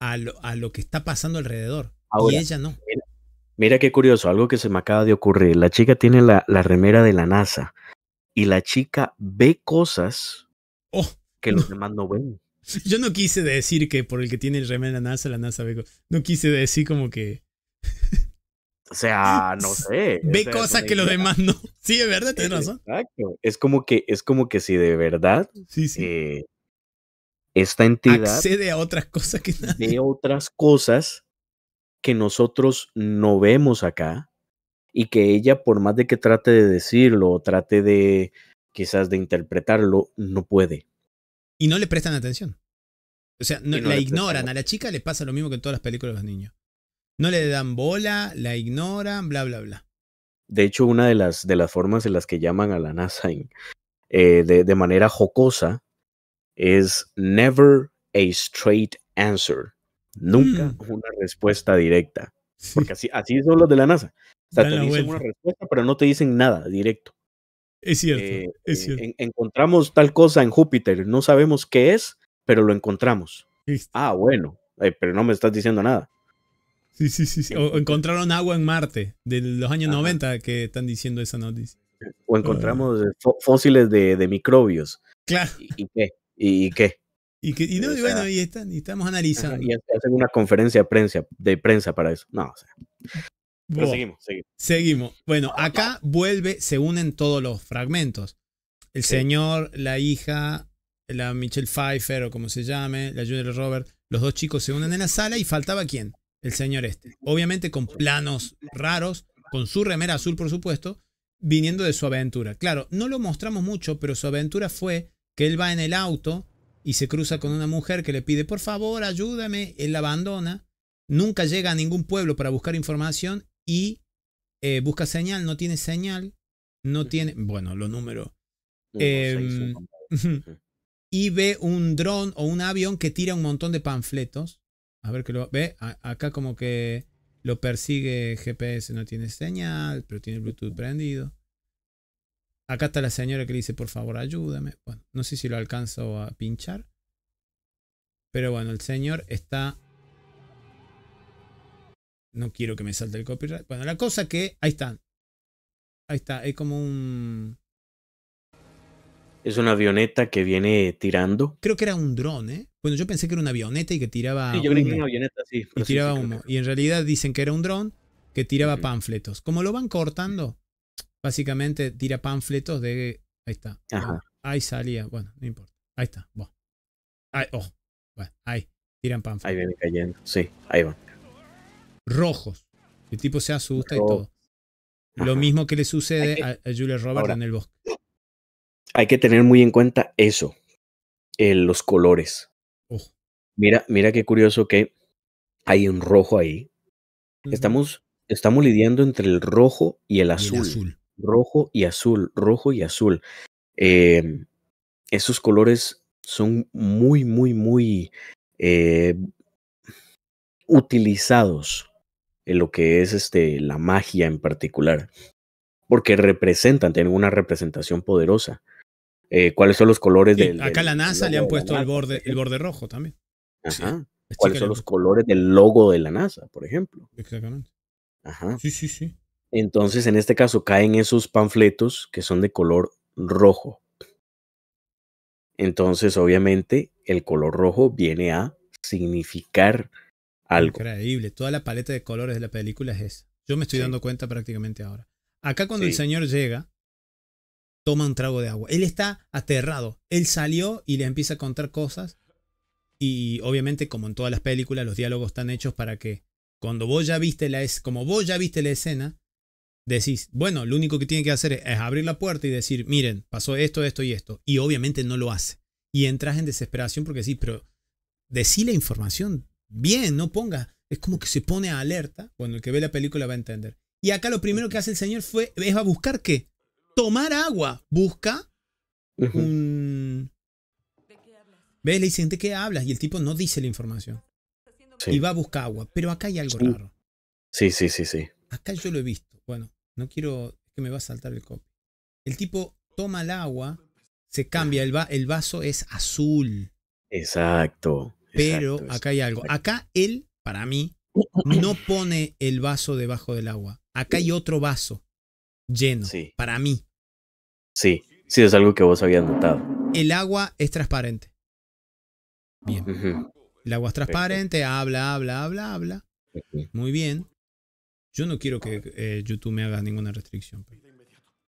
a lo, a lo que está pasando alrededor. y ella no. Mira, qué curioso, algo que se me acaba de ocurrir. La chica tiene la, la remera de la NASA y la chica ve cosas oh. que los demás no ven. Yo no quise decir que por el que tiene el remen la NASA, la NASA ve. No quise decir como que. O sea, no sé. Ve cosas que lo demás no. Sí, de verdad, tienes razón. Exacto. Es como que, es como que si de verdad sí, sí. Eh, esta entidad accede a otras cosas que nadie. De otras cosas que nosotros no vemos acá y que ella, por más de que trate de decirlo o trate de quizás de interpretarlo, no puede. Y no le prestan atención. O sea, la ignoran. A la chica le pasa lo mismo que en todas las películas de los niños. No le dan bola, la ignoran, bla, bla, bla. De hecho, una de las, de las formas en las que llaman a la NASA eh, de, manera jocosa es never a straight answer. Nunca mm. una respuesta directa. Porque así, así son los de la NASA. O sea, te dicen una respuesta, pero no te dicen nada directo. Es cierto, eh, es eh, cierto. encontramos tal cosa en Júpiter, no sabemos qué es, pero lo encontramos. Ah, bueno, eh, pero no me estás diciendo nada. Sí, sí, sí. O encontraron agua en Marte de los años 90 que están diciendo esa noticia. O encontramos fósiles de, microbios. Claro. ¿Y, qué? ¿Y, qué? Y, no, bueno, y, estamos analizando. y hacen una conferencia de prensa, de prensa para eso. No, o sea seguimos, seguimos. Bueno, acá vuelve, se unen todos los fragmentos. El señor, la hija, la Michelle Pfeiffer o como se llame, la Junior Robert, los dos chicos se unen en la sala y faltaba quién? El señor este. Obviamente con planos raros, con su remera azul por supuesto, viniendo de su aventura. Claro, no lo mostramos mucho, pero su aventura fue que él va en el auto y se cruza con una mujer que le pide por favor ayúdame, él la abandona, nunca llega a ningún pueblo para buscar información y eh, busca señal, no tiene señal, no tiene, bueno, lo número. Em, y ve un dron o un avión que tira un montón de panfletos. A ver que lo ve. acá como que lo persigue GPS, no tiene señal, pero tiene Bluetooth prendido. Acá está la señora que le dice, por favor, ayúdame. Bueno, no sé si lo alcanzo a pinchar. Pero bueno, el señor está no quiero que me salte el copyright. Bueno, la cosa que. Ahí está. Ahí está. es como un. Es una avioneta que viene tirando. Creo que era un dron, ¿eh? Bueno, yo pensé que era una avioneta y que tiraba. yo una avioneta, sí. Y tiraba humo. Y en realidad dicen que era un dron que tiraba panfletos. Como lo van cortando, básicamente tira panfletos de. Ahí está. Ahí salía. Bueno, no importa. Ahí está. Bueno. Ahí, oh. bueno, ahí. Tiran panfletos. Ahí viene cayendo. Sí, ahí van rojos. El tipo se asusta y todo. Lo mismo que le sucede a, Julia Roberts en el bosque. Hay que tener muy en cuenta eso, eh, los colores. Mira, mira qué curioso que hay un rojo ahí. Estamos, estamos lidiando entre el rojo y el azul. Rojo y azul, rojo y azul. Em, esos colores son muy, muy, muy eh, utilizados en lo que es este, la magia en particular, porque representan, tienen una representación poderosa. Eh, ¿Cuáles son los colores del, Acá la NASA le han puesto el borde, el borde rojo también. Ajá. ¿Cuáles son los colores del logo de la NASA, por ejemplo? Exactamente. Ajá. Sí, sí, sí. Entonces, en este caso, caen esos panfletos que son de color rojo. Entonces, obviamente, el color rojo viene a significar algo. Increíble, toda la paleta de colores de la película es esa. Yo me estoy dando cuenta prácticamente ahora. Acá cuando el señor llega, toma un trago de agua. Él está aterrado. Él salió y le empieza a contar cosas. Y obviamente, como en todas las películas, los diálogos están hechos para que cuando vos ya viste la es como vos ya viste la escena, decís, bueno, lo único que tiene que hacer es abrir la puerta y decir, miren, pasó esto, esto y esto. Y obviamente no lo hace. Y entras en desesperación porque sí, pero decí la información, bien, no ponga. Es como que se pone a alerta. Bueno, el que ve la película va a entender. Y acá lo primero que hace el señor fue, es a buscar qué? Tomar agua. Busca un... ¿Ves? Le dicen, ¿de qué hablas? Y el tipo no dice la información. Y va a buscar agua. Pero acá hay algo raro. Sí, sí, sí, sí. Acá yo lo he visto. Bueno, no quiero que me va a saltar el copy. El tipo toma el agua, se cambia, el, va el vaso es azul. Exacto. Pero acá hay algo. Acá él, para mí, no pone el vaso debajo del agua. Acá hay otro vaso lleno, para mí. Sí, sí, es algo que vos habías notado. El agua es transparente. Bien. El agua es transparente, habla, habla, habla, habla. Muy bien. Yo no quiero que eh, YouTube me haga ninguna restricción. Pues.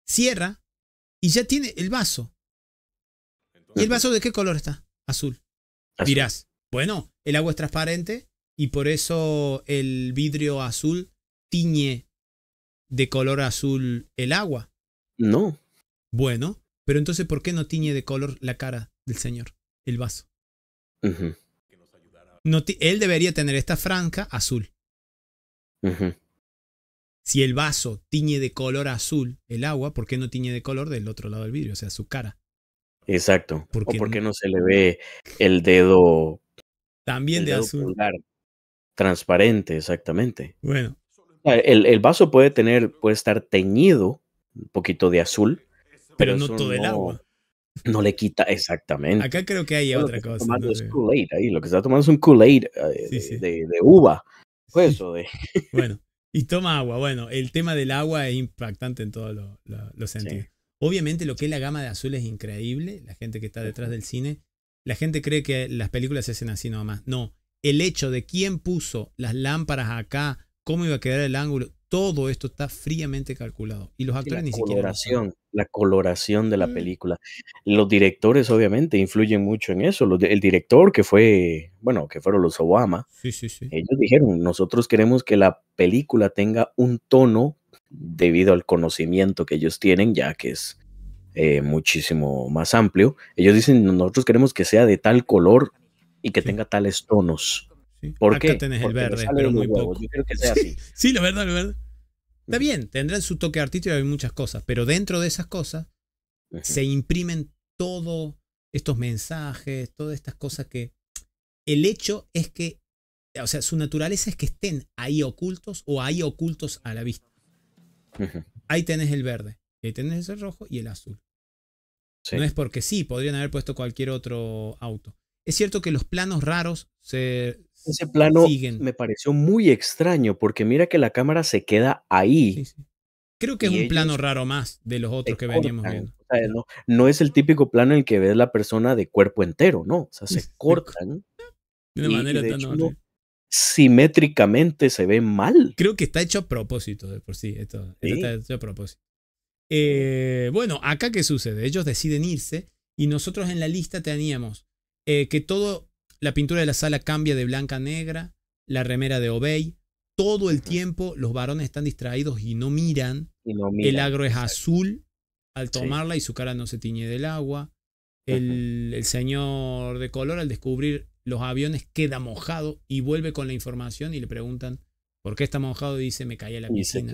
Cierra y ya tiene el vaso. ¿Y el vaso de qué color está? Azul. Dirás, bueno, el agua es transparente y por eso el vidrio azul tiñe de color azul el agua. No. Bueno, pero entonces ¿por qué no tiñe de color la cara del señor, el vaso? no él debería tener esta franja azul. Si el vaso tiñe de color azul el agua, ¿por qué no tiñe de color del otro lado del vidrio, o sea, su cara? Exacto. ¿Por o no se le ve el dedo también de azul. transparente, exactamente. Bueno. Ah, el, vaso puede tener, puede estar teñido, un poquito de azul. Pero, no todo el agua. No le quita, exactamente. Acá creo que hay otra cosa. es ahí, lo que está tomando es un Kool-Aid eh, de, uva. eso de... Bueno, y toma agua. Bueno, el tema del agua es impactante en todos los sentidos. Obviamente lo que es la gama de azul es increíble, la gente que está detrás del cine. La gente cree que las películas se hacen así nomás. No, el hecho de quién puso las lámparas acá, cómo iba a quedar el ángulo, todo esto está fríamente calculado. Y los actores ni siquiera. La coloración de la mm. película. Los directores, obviamente, influyen mucho en eso. el director, que fue, bueno, que fueron los Obama, sí, sí, sí. ellos dijeron: nosotros queremos que la película tenga un tono debido al conocimiento que ellos tienen, ya que es eh, muchísimo más amplio. Ellos dicen, nosotros queremos que sea de tal color y que tenga tales tonos. Sí. ¿Por Tenés el verde, pero muy poco. sí. la verdad, la verdad. Está bien, tendrán su toque artístico y hay muchas cosas, pero dentro de esas cosas se imprimen todos estos mensajes, todas estas cosas que... El hecho es que, o sea, su naturaleza es que estén ahí ocultos o ahí ocultos a la vista. Ahí tenés el verde, ahí tenés el rojo y el azul. No es porque sí, podrían haber puesto cualquier otro auto. Es cierto que los planos raros se Ese plano me pareció muy extraño porque mira que la cámara se queda ahí. Creo que es un plano raro más de los otros que veníamos viendo. no, es el típico plano en el que ves la persona de cuerpo entero, ¿no? O sea, se cortan. de manera tan hecho, simétricamente se ve mal. Creo que está hecho a propósito de por sí. está hecho a propósito. Eh, bueno, acá qué sucede? Ellos deciden irse y nosotros en la lista teníamos eh, que todo, la pintura de la sala cambia de blanca a negra, la remera de Obey, todo el tiempo los varones están distraídos y no miran, el agro es azul al tomarla y su cara no se tiñe del agua, el, señor de color al descubrir los aviones queda mojado y vuelve con la información y le preguntan, ¿por qué está mojado? Y dice, me caí a la piscina.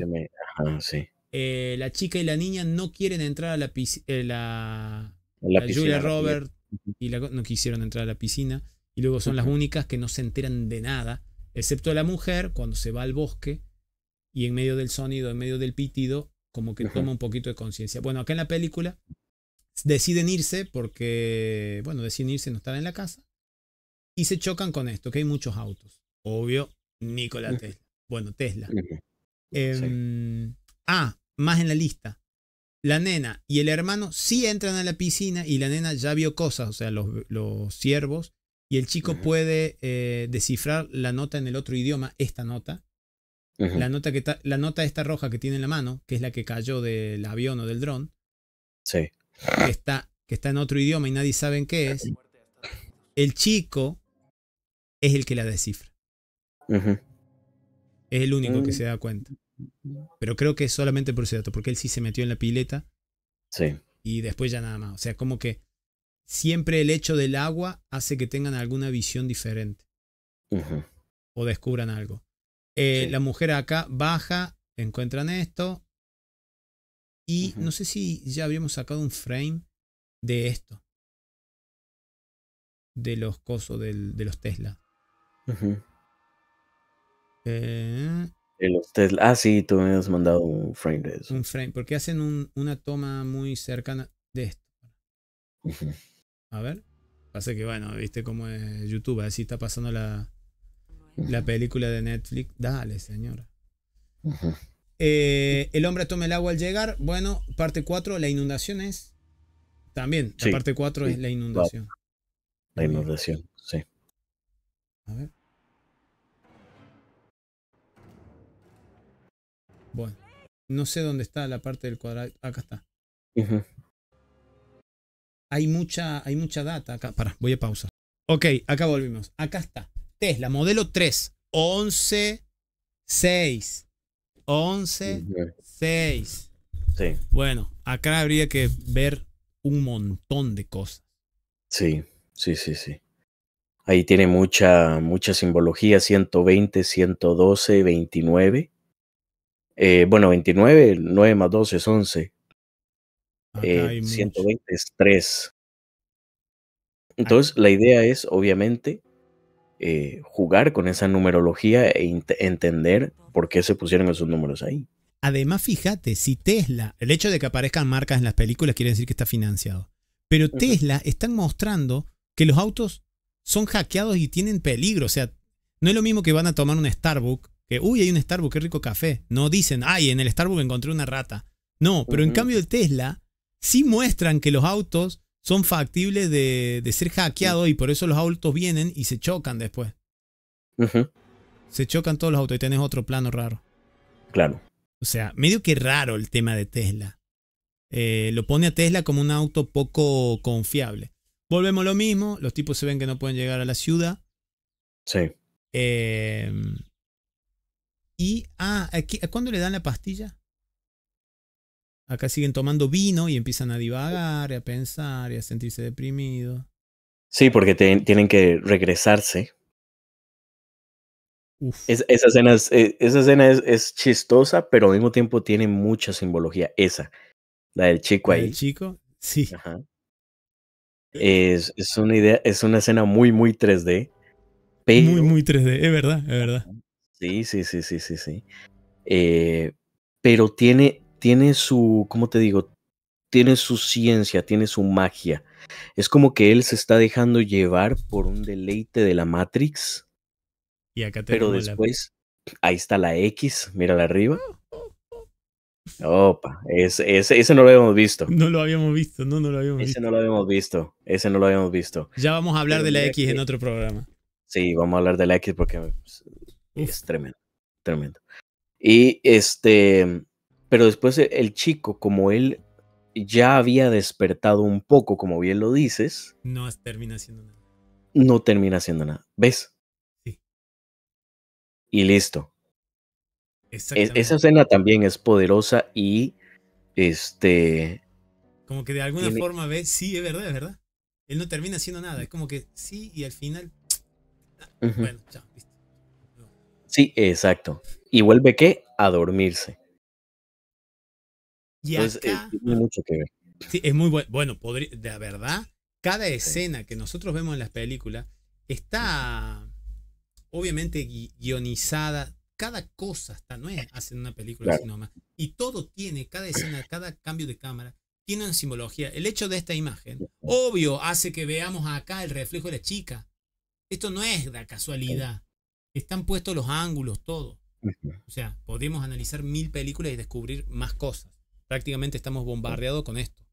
Eh, la chica y la niña no quieren entrar a la eh, piscina. la, Julia Robert y no quisieron entrar a la piscina. Y luego son las únicas que no se enteran de nada, excepto la mujer cuando se va al bosque y en medio del sonido, en medio del pitido, como que toma un poquito de conciencia. Bueno, acá en la película deciden irse porque, bueno, deciden irse, no estar en la casa. Y se chocan con esto, que hay muchos autos. Obvio, Nikola Tesla. Bueno, Tesla. Em, ah, más en la lista. La nena y el hermano sí entran a la piscina y la nena ya vio cosas, o sea, los, los ciervos. Y el chico puede eh, descifrar la nota en el otro idioma, esta nota. la, nota que la nota esta roja que tiene en la mano, que es la que cayó del avión o del dron. Sí. Que está, que está en otro idioma y nadie sabe en qué es. El chico es el que la descifra. Es el único que mm. se da cuenta. Pero creo que es solamente por ese dato, porque él sí se metió en la pileta. Sí. Y después ya nada más. O sea, como que siempre el hecho del agua hace que tengan alguna visión diferente. O descubran algo. Eh, la mujer acá baja, encuentran esto. Y no sé si ya habíamos sacado un frame de esto. De los cosos, del, de los Tesla. eh, Ah, sí, tú me has mandado un frame de eso. Un frame, porque hacen un, una toma muy cercana de esto. A ver. Pasa que, bueno, viste cómo es YouTube, así está pasando la, la película de Netflix. Dale, señora. Eh, el hombre toma el agua al llegar. Bueno, parte 4, la inundación es. También, la parte 4 es la inundación. La inundación, sí. A ver. Bueno, no sé dónde está la parte del cuadrado. Acá está. Hay mucha, hay mucha data acá. voy a pausa. Ok, acá volvimos. Acá está. Tesla, modelo 3, 11, 6. 11, 6. Sí. Bueno, acá habría que ver un montón de cosas. Sí, sí, sí, sí. Ahí tiene mucha simbología, 120, 112, 29. Eh, bueno, 29, 9 más 12 es 11. 120 eh, es 3. Entonces, la idea es, obviamente, eh, jugar con esa numerología e entender por qué se pusieron esos números ahí. Además, fíjate, si Tesla, el hecho de que aparezcan marcas en las películas quiere decir que está financiado. Pero Tesla están mostrando que los autos son hackeados y tienen peligro. O sea, no es lo mismo que van a tomar un Starbucks que, uy, hay un Starbucks, qué rico café. No dicen, ay, en el Starbucks encontré una rata. No, pero en cambio el Tesla sí muestran que los autos son factibles de, de ser hackeados y por eso los autos vienen y se chocan después. Se chocan todos los autos y tenés otro plano raro. Claro. O sea, medio que raro el tema de Tesla. Eh, lo pone a Tesla como un auto poco confiable. Volvemos lo mismo, los tipos se ven que no pueden llegar a la ciudad. Sí. Eh, y, ah, aquí, ¿a cuándo le dan la pastilla? Acá siguen tomando vino y empiezan a divagar, a pensar y a sentirse deprimido Sí, porque tienen que regresarse. esa escena, es, eh, esa escena es, chistosa, pero al mismo tiempo tiene mucha simbología. Esa, la del chico ahí. el chico? Sí. Eh. Es, es, una idea, es una escena muy, muy 3D. Muy, muy 3D, es verdad, es verdad. Sí, sí, sí, sí, sí, sí. Eh, pero tiene, tiene su, ¿cómo te digo? Tiene su ciencia, tiene su magia. Es como que él se está dejando llevar por un deleite de la Matrix. Y acá te Pero después, ahí está la X, mírala arriba. Oh, oh, oh. Opa, ese, no lo habíamos visto. No lo habíamos visto, no, no lo habíamos visto. Ese no lo habíamos visto, ese no lo habíamos visto. Ya vamos a hablar de la X en otro programa. Sí, vamos a hablar de la X porque pues, es tremendo, tremendo. Y este, pero después e, el chico, como él ya había despertado un poco, como bien lo dices. No termina haciendo nada. No termina haciendo nada. ¿Ves? Sí. Y listo. E, esa escena también es poderosa y este. Como que de alguna forma ¿ves? sí, es verdad, es verdad. Él no termina haciendo nada, es como que sí, y al final. Ah, bueno, chao, Sí, exacto. ¿Y vuelve qué? A dormirse. Y es, eh, mucho que ver. Sí, es muy bueno. Bueno, de verdad, cada escena que nosotros vemos en las películas está obviamente guionizada. Cada cosa está, no es hacer una película así Y todo tiene, cada escena, cada cambio de cámara, tiene una simbología. El hecho de esta imagen, obvio, hace que veamos acá el reflejo de la chica. Esto no es la casualidad están puestos los ángulos, todo. O sea, podemos analizar mil películas y descubrir más cosas. Prácticamente estamos bombardeados con esto.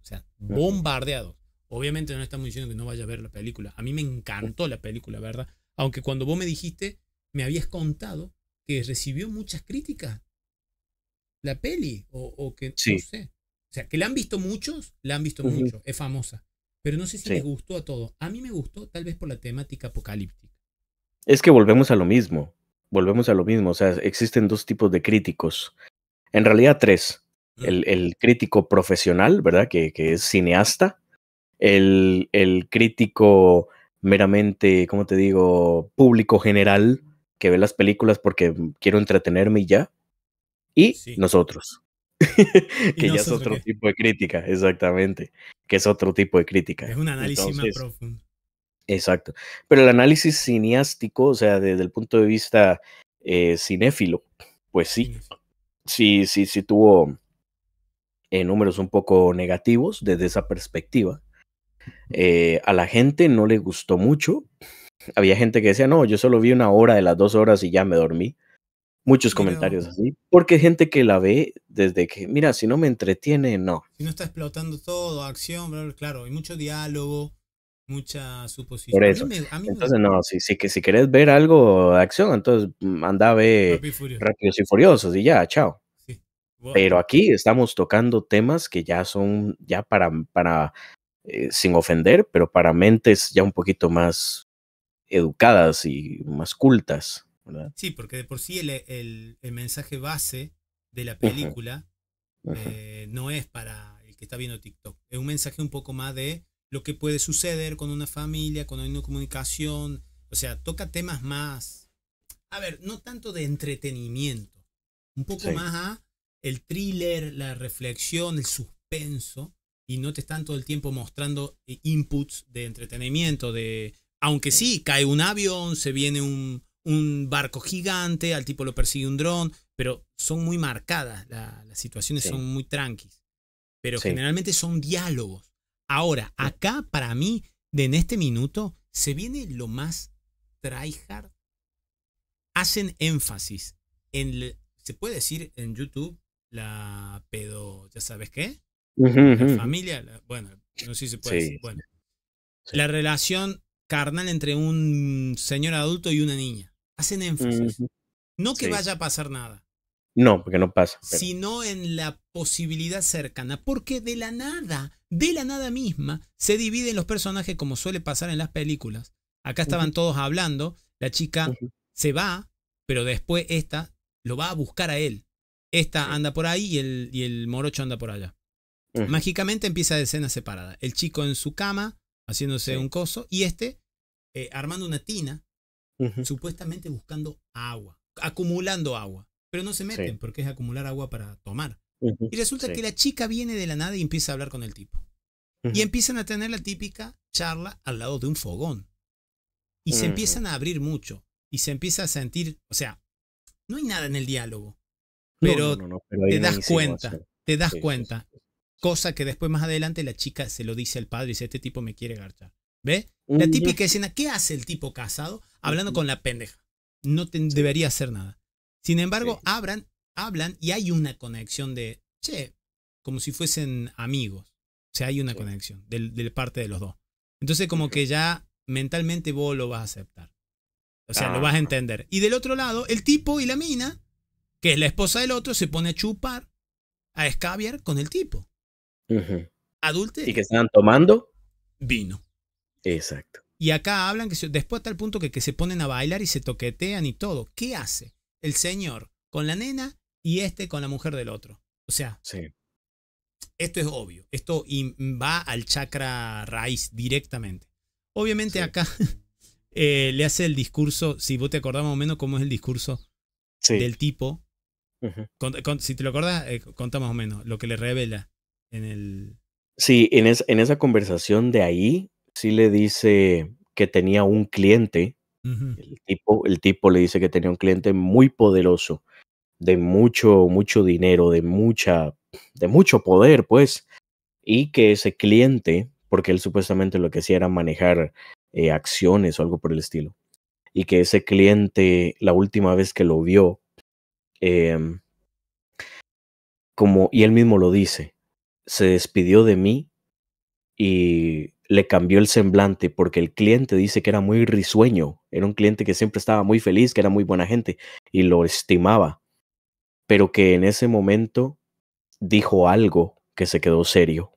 O sea, bombardeados. Obviamente no estamos diciendo que no vaya a ver la película. A mí me encantó la película, ¿verdad? Aunque cuando vos me dijiste, me habías contado que recibió muchas críticas la peli. O, que, no sé. O sea, que la han visto muchos, la han visto muchos, mucho. Es famosa. Pero no sé si les gustó a todos. A mí me gustó, tal vez por la temática apocalíptica. Es que volvemos a lo mismo, volvemos a lo mismo, o sea, existen dos tipos de críticos, en realidad tres. El, crítico profesional, ¿verdad? Que, que es cineasta, el, crítico meramente, ¿cómo te digo?, público general que ve las películas porque quiero entretenerme y ya, y nosotros, que ya es otro tipo de crítica, exactamente, que es otro tipo de crítica. Es un análisis más profundo. Exacto. Pero el análisis cineástico, o sea, desde el punto de vista eh, cinéfilo, pues sí, sí, sí, sí tuvo eh, números un poco negativos desde esa perspectiva. Eh, a la gente no le gustó mucho. Había gente que decía, no, yo solo vi una hora de las dos horas y ya me dormí. Muchos comentarios así. Porque gente que la ve desde que, mira, si no me entretiene, no. Si no está explotando todo, acción, claro, hay mucho diálogo mucha suposición. entonces, no, si, si, querés ver algo de acción, entonces mm, anda a ver Rápidos y Furiosos y ya, chao. Pero eh, aquí estamos tocando temas que ya son, ya para, para eh, sin ofender, pero para mentes ya un poquito más educadas y más cultas. Sí, porque de por sí el, mensaje base de la película eh, no es para el que está viendo TikTok. Es un mensaje un poco más de lo que puede suceder con una familia, con una comunicación. O sea, toca temas más, a ver, no tanto de entretenimiento, un poco más a el thriller, la reflexión, el suspenso, y no te están todo el tiempo mostrando eh, inputs de entretenimiento, de, aunque sí, cae un avión, se viene un, un barco gigante, al tipo lo persigue un dron, pero son muy marcadas, las situaciones son muy tranquilas, Pero generalmente son diálogos. Ahora, acá para mí, de en este minuto, se viene lo más tryhard. Hacen énfasis en, se puede decir en YouTube, la pedo, ya sabes qué, la familia, bueno, no sé si se puede decir, bueno. La relación carnal entre un señor adulto y una niña. Hacen énfasis. No que vaya a pasar nada. No, porque no pasa. Sino en la posibilidad cercana, porque de la nada, de la nada misma, se dividen los personajes como suele pasar en las películas. Acá estaban todos hablando, la chica se va, pero después esta lo va a buscar a él. Esta anda por ahí y el, y el morocho anda por allá. Mágicamente empieza de escena separada. El chico en su cama, haciéndose un coso, y este eh, armando una tina, supuestamente buscando agua, acumulando agua pero no se meten porque es acumular agua para tomar. Y resulta que la chica viene de la nada y empieza a hablar con el tipo. Y empiezan a tener la típica charla al lado de un fogón. Y se empiezan a abrir mucho. Y se empieza a sentir, o sea, no hay nada en el diálogo. Pero, te das cuenta, te das cuenta. Cosa que después más adelante la chica se lo dice al padre y dice, este tipo me quiere garchar. ¿Ve? La típica escena, ¿qué hace el tipo casado hablando con la pendeja? No debería hacer nada. Sin embargo, hablan, y hay una conexión de, che, como si fuesen amigos. O sea, hay una conexión de, parte de los dos. Entonces, como que ya mentalmente vos lo vas a aceptar. O sea, lo ah. vas a entender. Y del otro lado, el tipo y la mina, que es la esposa del otro, se pone a chupar, a escabiar con el tipo. Adulte. ¿Y que están tomando? Vino. Exacto. Y acá hablan que después hasta el punto que, que se ponen a bailar y se toquetean y todo. ¿Qué hace? el señor con la nena y este con la mujer del otro. O sea, sí. esto es obvio. Esto va al chakra raíz directamente. Obviamente acá eh, le hace el discurso, si vos te acordás más o menos cómo es el discurso del tipo. si te lo acordás, eh, contamos más o menos lo que le revela en el... Sí, en, en esa conversación de ahí, sí le dice que tenía un cliente el, tipo, el tipo le dice que tenía un cliente muy poderoso, de mucho, mucho dinero, de mucha, de mucho poder, pues, y que ese cliente, porque él supuestamente lo que hacía era manejar eh, acciones o algo por el estilo, y que ese cliente, la última vez que lo vio, em, como, y él mismo lo dice, se despidió de mí y le cambió el semblante porque el cliente dice que era muy risueño, era un cliente que siempre estaba muy feliz, que era muy buena gente y lo estimaba, pero que en ese momento dijo algo que se quedó serio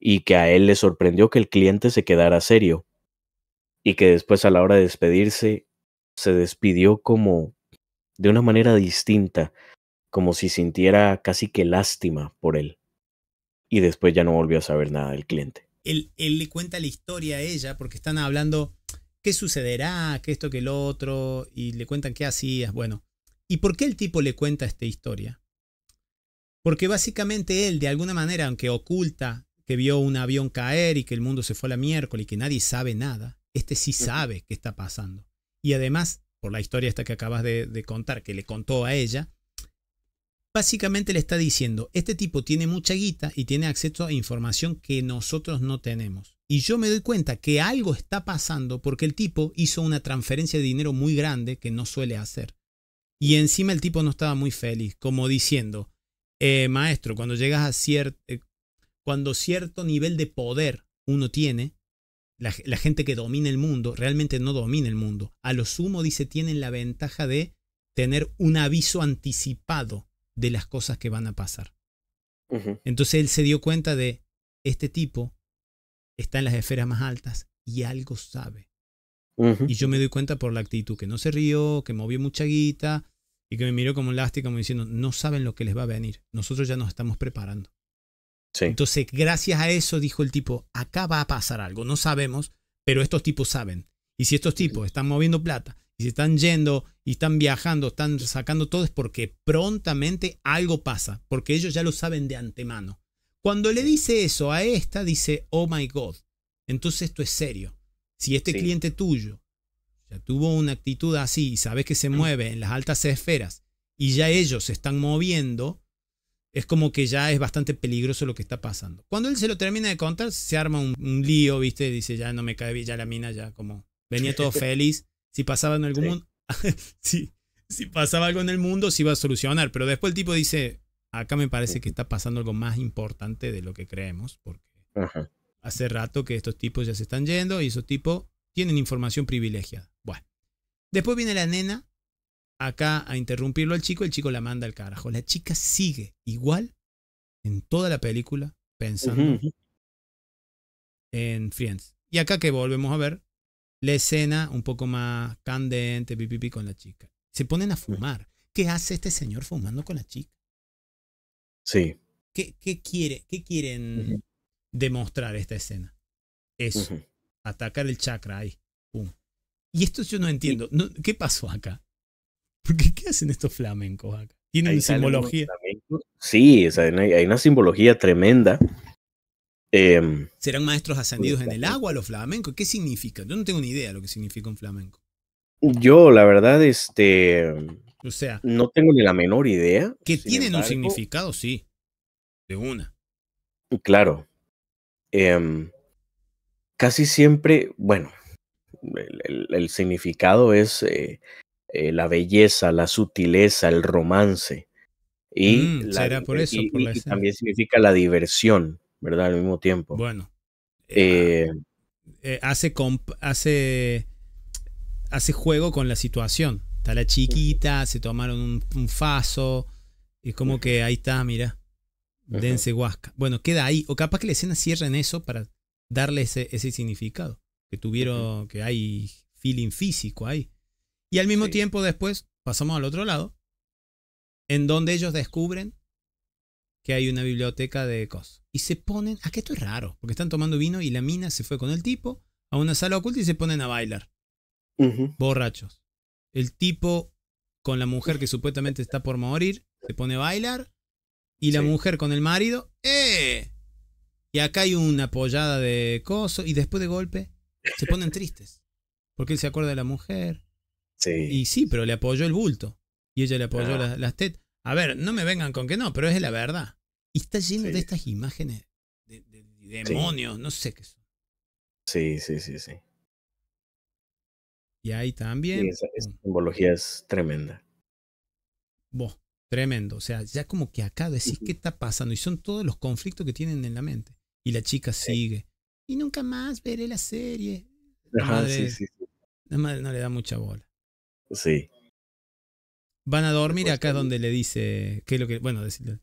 y que a él le sorprendió que el cliente se quedara serio y que después a la hora de despedirse se despidió como de una manera distinta, como si sintiera casi que lástima por él. Y después ya no volvió a saber nada del cliente él, le cuenta la historia a ella porque están hablando qué sucederá, qué esto, qué lo otro, y le cuentan qué hacías, bueno. ¿Y por qué el tipo le cuenta esta historia? Porque básicamente él, de alguna manera, aunque oculta que vio un avión caer y que el mundo se fue a la miércoles y que nadie sabe nada, este sí sabe qué está pasando. Y además, por la historia esta que acabas de contar, que le contó a ella, Básicamente le está diciendo, este tipo tiene mucha guita y tiene acceso a información que nosotros no tenemos. Y yo me doy cuenta que algo está pasando porque el tipo hizo una transferencia de dinero muy grande que no suele hacer. Y encima el tipo no estaba muy feliz, como diciendo, eh, maestro, cuando llegas a cierto, eh, cuando cierto nivel de poder uno tiene, la, gente que domina el mundo realmente no domina el mundo. A lo sumo dice, tienen la ventaja de tener un aviso anticipado de las cosas que van a pasar. Entonces él se dio cuenta de, este tipo está en las esferas más altas y algo sabe. Y yo me doy cuenta por la actitud, que no se rió, que movió mucha guita y que me miró como lástima, como diciendo, no saben lo que les va a venir, nosotros ya nos estamos preparando. Entonces, gracias a eso, dijo el tipo, acá va a pasar algo, no sabemos, pero estos tipos saben. Y si estos tipos están moviendo plata y se están yendo y están viajando, están sacando todo, es porque prontamente algo pasa, porque ellos ya lo saben de antemano. Cuando le dice eso a esta, dice, oh my God, entonces esto es serio. Si este cliente tuyo ya tuvo una actitud así y sabes que se mueve en las altas esferas y ya ellos se están moviendo, es como que ya es bastante peligroso lo que está pasando. Cuando él se lo termina de contar, se arma un, lío, ¿viste? Dice, ya no me cae bien, ya la mina, ya como venía todo feliz. Si pasaba en algún si pasaba algo en el mundo, se iba a solucionar. Pero después el tipo dice, acá me parece que está pasando algo más importante de lo que creemos, porque hace rato que estos tipos ya se están yendo y esos tipos tienen información privilegiada. Bueno, después viene la nena acá a interrumpirlo al chico, el chico la manda al carajo. La chica sigue igual en toda la película pensando en Friends. Y acá que volvemos a ver la escena un poco más candente, pipi con la chica. Se ponen a fumar. ¿Qué hace este señor fumando con la chica? Sí. ¿Qué, qué quiere, qué quieren demostrar esta escena? Eso. Atacar el chakra ahí. Y esto yo no entiendo. ¿Qué pasó acá? ¿qué hacen estos flamencos acá? Tienen simbología. Sí, hay una simbología tremenda Em, ¿Serán maestros ascendidos en el agua los flamencos? ¿Qué significa? Yo no tengo ni idea de lo que significa un flamenco. Yo, la verdad, este. O sea. No tengo ni la menor idea. Que tienen un significado, sí. De una. Claro. Em, casi siempre, bueno, el, significado es eh, eh, la belleza, la sutileza, el romance. Y, mm, eso, y también significa la diversión. ¿verdad? Al mismo tiempo. Bueno. Eh, eh, eh, hace, hace, juego con la situación. Está la chiquita, se tomaron un, faso. Y es como que ahí está, mira. Dense huasca. Bueno, queda ahí. O capaz que la escena cierra en eso para darle ese, ese significado. Que tuvieron, que hay feeling físico ahí. Y al mismo tiempo después pasamos al otro lado, en donde ellos descubren que hay una biblioteca de cosas. Y se ponen, ah, que esto es raro, porque están tomando vino y la mina se fue con el tipo a una sala oculta y se ponen a bailar. Borrachos. El tipo con la mujer que supuestamente está por morir se pone a bailar y la mujer con el marido, ¡eh! Y acá hay una apoyada de coso y después de golpe se ponen tristes. Porque él se acuerda de la mujer. Sí. Y sí, pero le apoyó el bulto. Y ella le apoyó ah. las, las tetas. A ver, no me vengan con que no, pero es la verdad. Y está lleno de estas imágenes de, demonios, no sé qué son. Sí, sí, sí, sí. Y ahí también. Sí, esa, simbología es tremenda. Vos, tremendo. O sea, ya como que acá decís qué está pasando y son todos los conflictos que tienen en la mente. Y la chica sigue. Y nunca más veré la serie. sí, La madre no le da mucha bola. Sí. Van a dormir pues acá es donde le dice qué lo que. Bueno, decirle.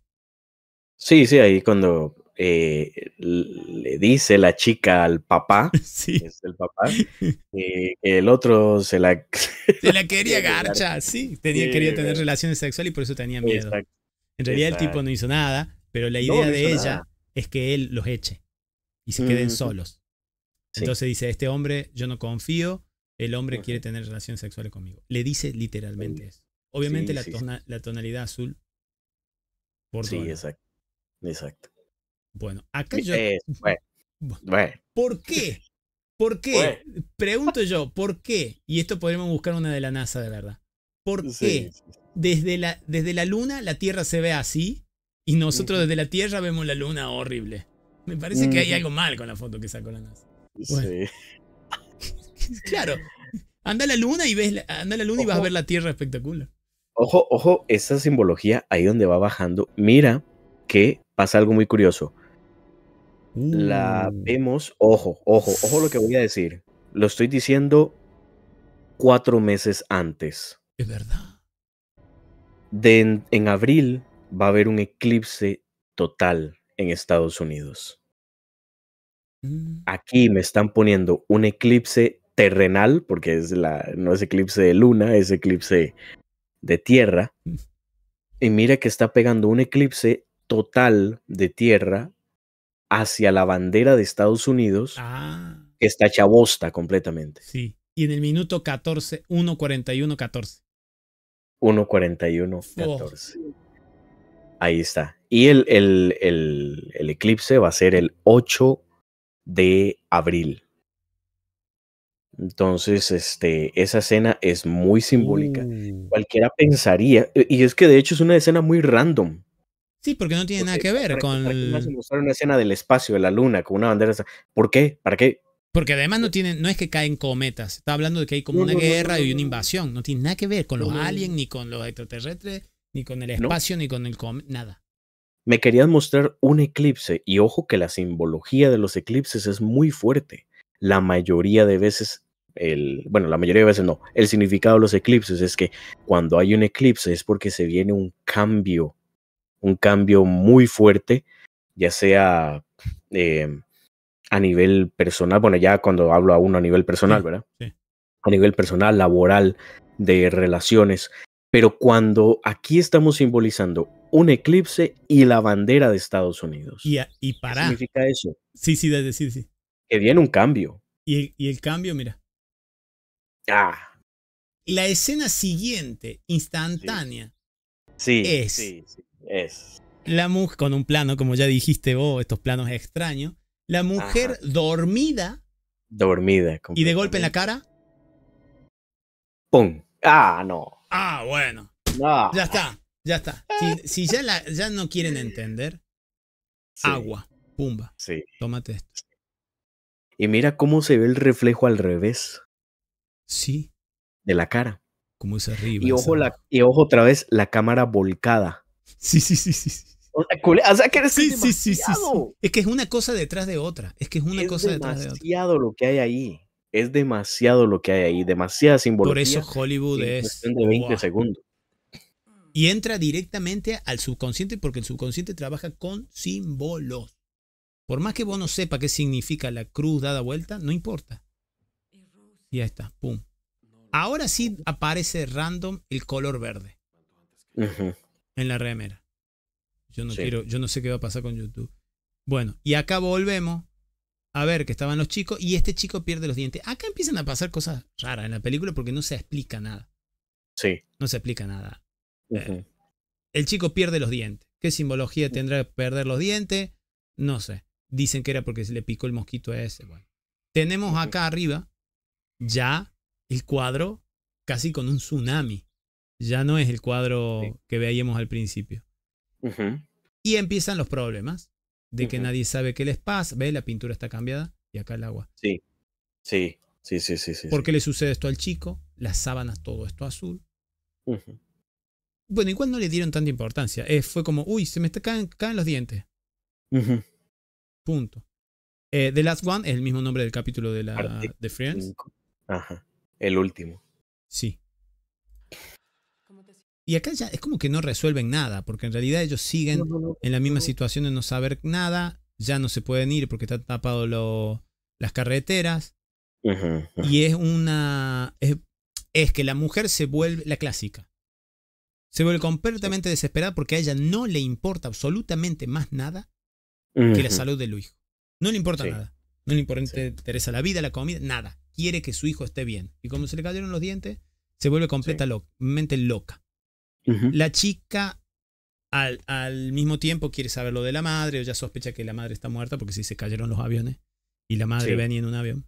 Sí, sí, ahí cuando eh, le dice la chica al papá, sí. es el papá, eh, el otro se la, se la quería garcha, sí, tenía, quería tener relaciones sexuales y por eso tenía miedo. En realidad el tipo no hizo nada, pero la idea de ella es que él los eche y se queden solos. Entonces dice, este hombre yo no confío, el hombre quiere tener relaciones sexuales conmigo. Le dice literalmente eso. Obviamente la, tonalidad azul. sí, exacto. Exacto. Bueno, acá yo. Eh, ¿Por qué? ¿Por qué? Pregunto yo, ¿por qué? Y esto podríamos buscar una de la NASA, de verdad. ¿Por qué Desde, la, desde la Luna la Tierra se ve así y nosotros desde la Tierra vemos la Luna horrible? Me parece que hay algo mal con la foto que sacó la NASA. Sí. claro, anda a la Luna y ves, anda la Luna y vas a ver la Tierra espectacular. Ojo, ojo, esa simbología ahí donde va bajando, mira que pasa algo muy curioso. La mm. vemos, ojo, ojo, ojo lo que voy a decir. Lo estoy diciendo cuatro meses antes. Es verdad. en, abril va a haber un eclipse total en Estados Unidos. Mm. Aquí me están poniendo un eclipse terrenal, porque es la, no es eclipse de luna, es eclipse de Tierra. Mm. Y mira que está pegando un eclipse total de Tierra hacia la bandera de Estados Unidos. Ah. Que está chabosta completamente. Sí. Y en el minuto 14, 1.41, 14. Ahí está. Y el, el, el, el eclipse va a ser el 8 de abril. Entonces, este, esa escena es muy simbólica. Uh. Cualquiera pensaría, eh, y es que de hecho es una escena muy random. Sí, porque no tiene nada que ver con. mostrar una escena del espacio, de la luna, con una bandera. ¿Por qué? ¿Para qué? Porque además no pues tienen, no es que caen cometas. Está hablando de que hay como una guerra y una invasión. No tiene nada que ver con los aliens, ni con los extraterrestres, ni con el espacio, ni con el nada. Me querías mostrar un eclipse, y ojo que la simbología de los eclipses es muy fuerte. La mayoría de veces bueno, la mayoría de veces no, el significado de los eclipses es que cuando hay un eclipse es porque se viene un cambio, un cambio muy fuerte, ya sea em, a nivel personal, bueno, ya cuando hablo a uno a nivel personal, ¿verdad? Sí. A nivel personal, laboral, de relaciones, pero cuando aquí estamos simbolizando un eclipse y la bandera de Estados Unidos. Y, y para. ¿Qué significa eso? Sí, sí, sí, sí. Que viene un cambio. y el cambio, mira, Ah. La escena siguiente, instantánea, es, la mujer, con un plano, como ya dijiste vos, estos planos extraños, la mujer dormida. Dormida. Y de golpe en la cara. ¡Pum! Ah, no. Ah, bueno. Ya está, ya está. Si, eh. ya, ya no quieren entender, agua, pumba. Sí. Tómate esto. Y mira cómo se ve el reflejo al revés. Sí. De la cara. Como es arriba. Y ojo, y ojo otra vez, la cámara volcada. Sí, sí, sí, sí. O sea, que eres sí, Es que es una cosa detrás de otra. Es que es una cosa detrás de otra. Es demasiado lo que hay ahí. Es demasiado lo que hay ahí. Demasiada simbología. Por eso Hollywood es. De 20 segundos. Y entra directamente al subconsciente porque el subconsciente trabaja con símbolos. Por más que vos no sepa qué significa la cruz dada vuelta, no importa. Y ya está, pum. Ahora sí aparece random el color verde en la remera. Yo no quiero, yo no sé qué va a pasar con YouTube. Bueno, y acá volvemos a ver que estaban los chicos y este chico pierde los dientes. Acá empiezan a pasar cosas raras en la película porque no se explica nada. Sí. No se explica nada. Eh, el chico pierde los dientes. ¿Qué simbología tendrá perder los dientes? No sé. Dicen que era porque se le picó el mosquito a ese. Bueno. Tenemos acá arriba ya el cuadro casi con un tsunami. Ya no es el cuadro que veíamos al principio. Y empiezan los problemas de que nadie sabe qué les pasa. Ve, la pintura está cambiada y acá el agua. Sí, sí, sí, sí, sí. ¿Por qué le sucede esto al chico? Las sábanas, todo esto azul. Bueno, igual no le dieron tanta importancia. Eh, fue como, uy, se me caen, los dientes. Punto. Eh, The Last One es el mismo nombre del capítulo de, la, de Friends. Ajá. El último. Sí. Y acá ya es como que no resuelven nada, porque en realidad ellos siguen en la misma situación de no saber nada, ya no se pueden ir porque están tapados las carreteras. Y es una. Es, que la mujer se vuelve la clásica. Se vuelve completamente desesperada porque a ella no le importa absolutamente más nada que la salud de su hijo. No le importa nada. No le importa, interesa la vida, la comida, nada quiere que su hijo esté bien. Y como se le cayeron los dientes, se vuelve completa loca. La chica al, al, mismo tiempo quiere saber lo de la madre, o ya sospecha que la madre está muerta porque si se cayeron los aviones y la madre venía en un avión.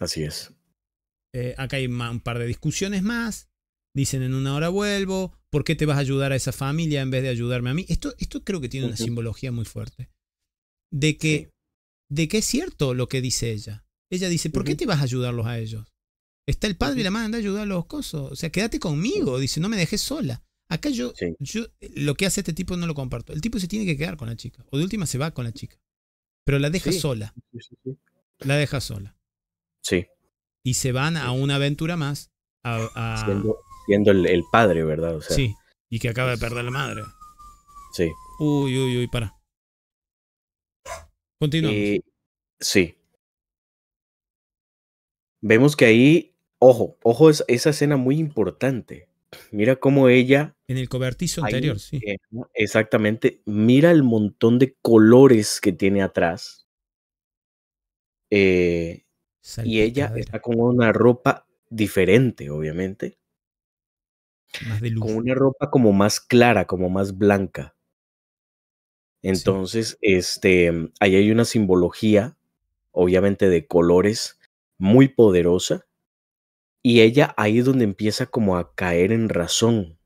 Así es. Eh, acá hay un par de discusiones más. Dicen en una hora vuelvo. ¿Por qué te vas a ayudar a esa familia en vez de ayudarme a mí? Esto, esto creo que tiene una simbología muy fuerte. De que de que es cierto lo que dice ella. Ella dice, ¿por qué te vas a ayudarlos a ellos? Está el padre y la madre, anda a ayudar a los cosos. O sea, quédate conmigo. Dice, no me dejes sola. Acá yo, yo, eh, lo que hace este tipo no lo comparto. El tipo se tiene que quedar con la chica. O de última se va con la chica. Pero la deja sola. la deja sola. Sí. Y se van a una aventura más. A, Siendo, el, el, padre, ¿verdad? sí. Y que acaba de perder la madre. Sí. Uy, uy, uy, para. Continúa. Eh, sí. Vemos que ahí, ojo, ojo, es, esa escena muy importante. Mira cómo ella. En el cobertizo anterior, sí. Eh, exactamente. Mira el montón de colores que tiene atrás. Eh, y ella está con una ropa diferente, obviamente. Más de luz. Con una ropa como más clara, como más blanca. Entonces, este, mm, ahí hay una simbología, obviamente de colores, muy poderosa. Y ella ahí es donde empieza como a caer en razón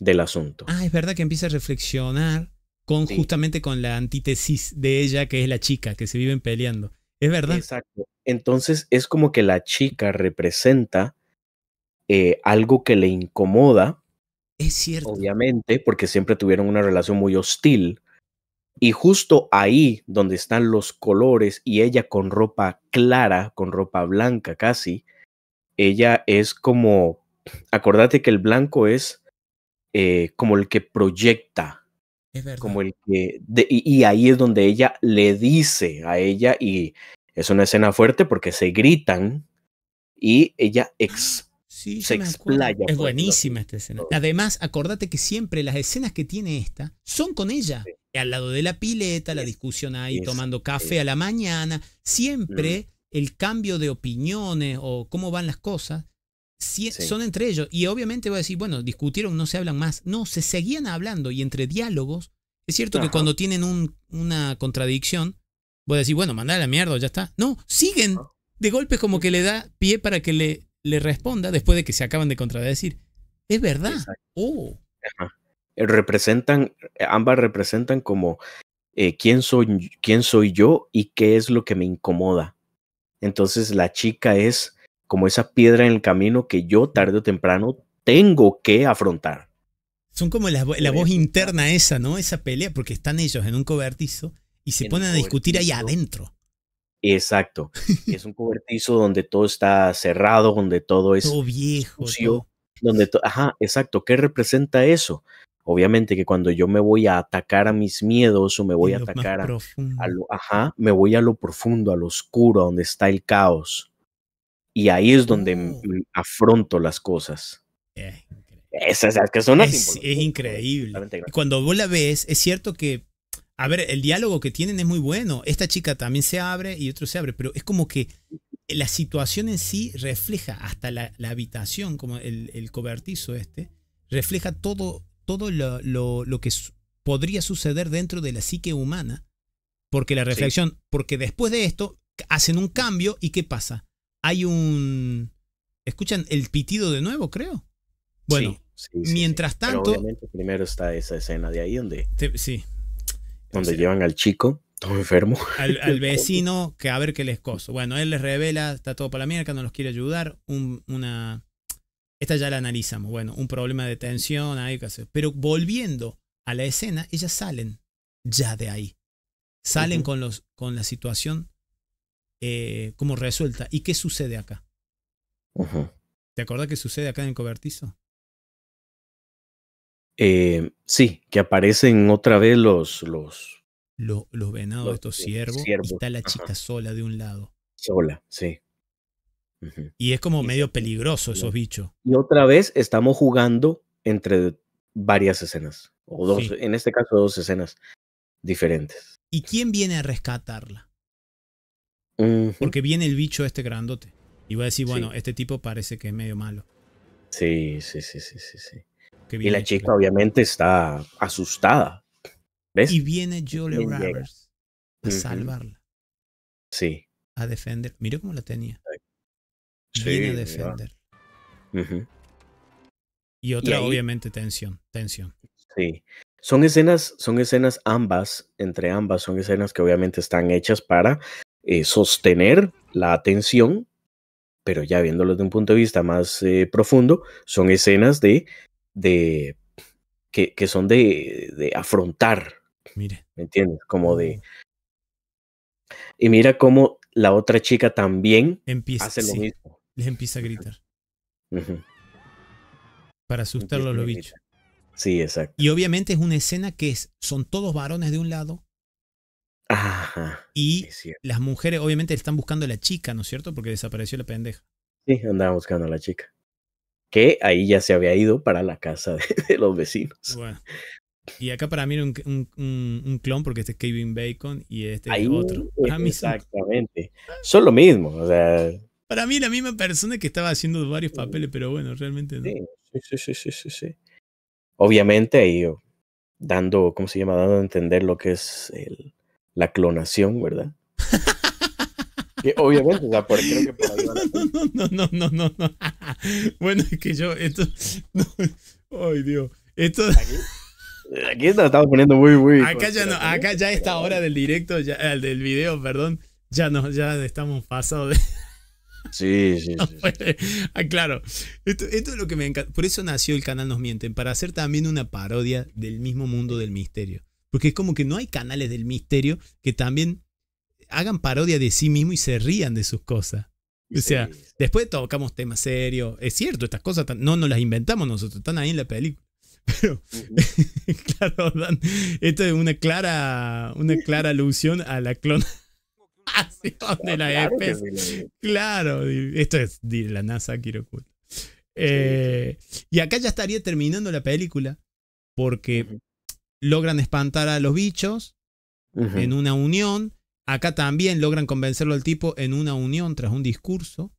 del asunto. Ah, es verdad que empieza a reflexionar con justamente con la antítesis de ella, que es la chica, que se viven peleando. Es verdad. Exacto. Entonces es como que la chica representa eh, algo que le incomoda. Es cierto. Obviamente, porque siempre tuvieron una relación muy hostil. Y justo ahí donde están los colores y ella con ropa clara, con ropa blanca casi, ella es como, acordate que el blanco es eh, como el que proyecta, es como el que, y, ahí es donde ella le dice a ella, y es una escena fuerte porque se gritan y ella se explaya. Es buenísima esta escena. Además, acordate que siempre las escenas que tiene esta son con ella al lado de la pileta, la discusión ahí tomando café a la mañana, siempre el cambio de opiniones o cómo van las cosas. E, son entre ellos y obviamente voy a decir bueno discutieron no se hablan más no se seguían hablando y entre diálogos es cierto que cuando tienen una contradicción voy a decir, bueno, mandá la mierda, ya está. No, siguen. Ah. De golpe como que le da pie para que le, le responda después de que se acaban de contradecir. Es verdad. Oh representan, eh, ambas representan como eh, quién, soy, quién soy yo y qué es lo que me incomoda. Entonces la chica es como esa piedra en el camino que yo tarde o temprano tengo que afrontar. Son como la, la voz interna esa, ¿no? Esa pelea, porque están ellos en un cobertizo y se ponen a discutir ahí adentro. Exacto. es un cobertizo donde todo está cerrado, donde todo es... Todo viejo. Donde Ajá, exacto. ¿Qué representa eso? Obviamente que cuando yo me voy a atacar a mis miedos o me voy a atacar a, lo, ajá, me voy a lo profundo, a lo oscuro, a donde está el caos. Y ahí es donde oh. afronto las cosas. Eh, Esas, son es, increíble. Y cuando vos la ves, es cierto que, a ver, el diálogo que tienen es muy bueno. Esta chica también se abre y otro se abre, pero es como que la situación en sí refleja hasta la, habitación, como el, el cobertizo este, refleja todo todo lo, que podría suceder dentro de la psique humana. Porque la reflexión, porque después de esto hacen un cambio y ¿qué pasa? Hay un... ¿Escuchan el pitido de nuevo, creo? Bueno, mientras tanto... obviamente primero está esa escena de ahí donde... sí. Donde llevan al chico, todo enfermo. Al, vecino, que a ver qué les coso. Bueno, él les revela, está todo para la mierda, no los quiere ayudar. una, esta ya la analizamos. Bueno, un problema de tensión, hay que hacer. Pero volviendo a la escena, ellas salen ya de ahí. Salen con, los, con la situación eh, como resuelta. ¿Y qué sucede acá? ¿Te acuerdas qué sucede acá en el cobertizo? Eh, sí, que aparecen otra vez los. Los, los, venados, los, estos ciervos. Está la chica sola de un lado. Sola, sí. Y es como medio peligroso esos bichos. Y otra vez estamos jugando entre varias escenas, o dos, en este caso dos escenas diferentes. ¿Y quién viene a rescatarla? Porque viene el bicho este grandote. Y va a decir, bueno, este tipo parece que es medio malo. Sí, sí, sí, sí, sí. Y la chica obviamente está asustada. ¿Ves? Y viene Julia Rivers a salvarla. Sí. A defender. Mira cómo la tenía. Defender. Y otra, obviamente, tensión, tensión. Sí. Son escenas, son escenas ambas, entre ambas, son escenas que obviamente están hechas para eh, sostener la atención, pero ya viéndolo desde un punto de vista más eh, profundo, son escenas de, de que, que son de, afrontar. Mire. ¿Me entiendes? Como de. Oh. Y mira cómo la otra chica también hace lo mismo les empieza a gritar. Para asustarlo los bichos. Sí, exacto. Y obviamente es una escena que es, son todos varones de un lado. y las mujeres, obviamente, están buscando a la chica, ¿no es cierto? Porque desapareció la pendeja. Sí, andaban buscando a la chica. Que ahí ya se había ido para la casa de, los vecinos. Y acá para mí era un, clon porque este es Kevin Bacon y este es otro. Eh, exactamente. Son lo mismo. O sea, para mí la misma persona que estaba haciendo varios papeles, pero bueno, realmente no. Sí, sí, sí, sí, sí. Obviamente ahí dando, ¿cómo se llama? Dando a entender lo que es la clonación, ¿verdad? obviamente, o sea, por, creo No, no, no, no, no, bueno, es que yo, esto... Ay, Dios. Esto... ¿Aquí? estamos poniendo muy, muy. Acá ya no, acá ya esta hora del directo, del video, perdón, ya no, ya estamos pasados de. Sí, sí, Ah, claro. Esto, es lo que me encanta. Por eso nació el canal Nos Mienten, para hacer también una parodia del mismo mundo del misterio. Porque es como que no hay canales del misterio que también hagan parodia de sí mismo y se rían de sus cosas. O sea, después tocamos temas serios. Es cierto, estas cosas no nos las inventamos nosotros, están ahí en la película. Pero, claro, esto es una clara, una clara alusión a la clona Ah, de la claro Claro, esto es la NASA, quiero eh, y acá ya estaría terminando la película porque logran espantar a los bichos en una unión. Acá también logran convencerlo al tipo en una unión tras un discurso.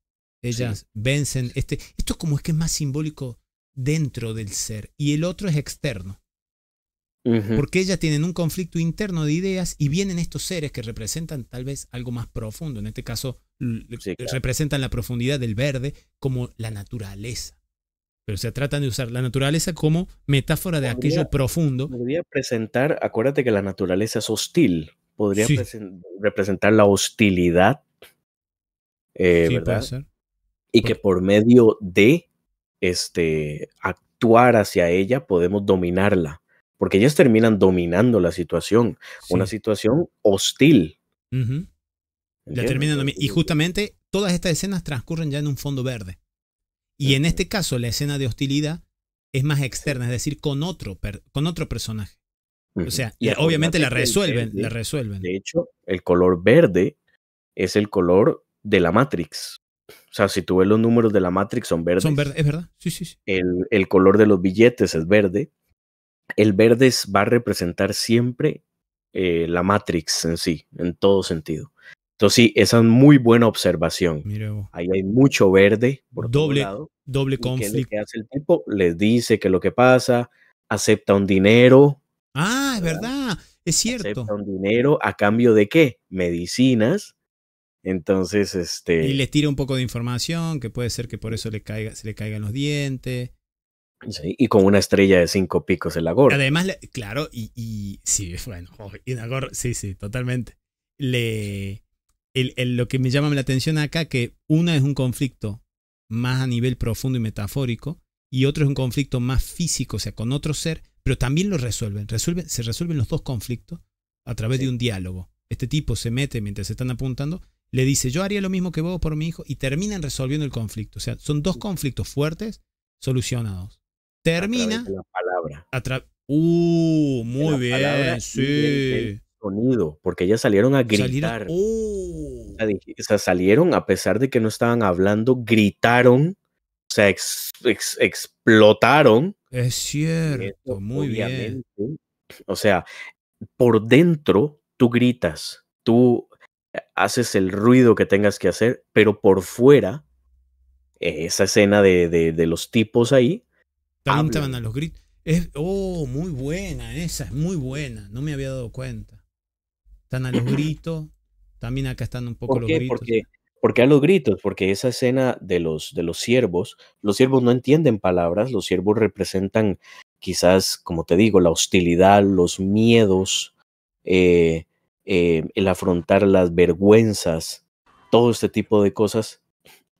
Ellas vencen este. Esto como es que es más simbólico dentro del ser y el otro es externo. Porque ellas tienen un conflicto interno de ideas y vienen estos seres que representan tal vez algo más profundo. En este caso, representan la profundidad del verde como la naturaleza. Pero se tratan de usar la naturaleza como metáfora de aquello profundo. Podría presentar, acuérdate que la naturaleza es hostil. Podría representar la hostilidad, eh, ¿verdad? Y que por medio de este actuar hacia ella podemos dominarla porque ellas terminan dominando la situación, una situación hostil. y justamente todas estas escenas transcurren ya en un fondo verde. Y en este caso la escena de hostilidad es más externa, es decir, con otro, con otro personaje. O sea, y eh, obviamente la resuelven, la resuelven. De hecho, el color verde es el color de la Matrix. O sea, si tú ves los números de la Matrix son verdes. Son verdes, es verdad. Sí, sí, sí. El, el color de los billetes es verde el verde va a representar siempre eh, la Matrix en sí, en todo sentido. Entonces sí, esa es muy buena observación. Ahí hay mucho verde doble, Doble conflicto. ¿Qué hace el tipo? Les dice que lo que pasa, acepta un dinero. Ah, es ¿verdad? es cierto. Acepta un dinero a cambio de qué? Medicinas. Entonces, este... Y les tira un poco de información, que puede ser que por eso le caiga, se le caigan los dientes y con una estrella de cinco picos en la gorra. Además, claro, y, sí, bueno, y la gorra, sí, sí, totalmente. Le, lo que me llama la atención acá, que una es un conflicto más a nivel profundo y metafórico, y otro es un conflicto más físico, o sea, con otro ser, pero también lo resuelven. resuelven se resuelven los dos conflictos a través de un diálogo. Este tipo se mete mientras se están apuntando, le dice, yo haría lo mismo que vos por mi hijo, y terminan resolviendo el conflicto. O sea, son dos conflictos fuertes solucionados. Termina. la palabra. uh, muy bien, sí. sonido, porque ellas salieron a gritar. Uh. Salieron, O sea, salieron a pesar de que no estaban hablando, gritaron, o sea, explotaron. Es cierto, muy bien. O sea, por dentro tú gritas, tú haces el ruido que tengas que hacer, pero por fuera, esa escena de, de, los tipos ahí, también los gritos. Es, oh, muy buena esa, es muy buena. No me había dado cuenta. Están a los gritos. También acá están un poco los gritos. Porque, porque a los gritos, porque esa escena de los, de los siervos, los siervos no entienden palabras, los siervos representan quizás, como te digo, la hostilidad, los miedos, eh, eh, el afrontar las vergüenzas, todo este tipo de cosas.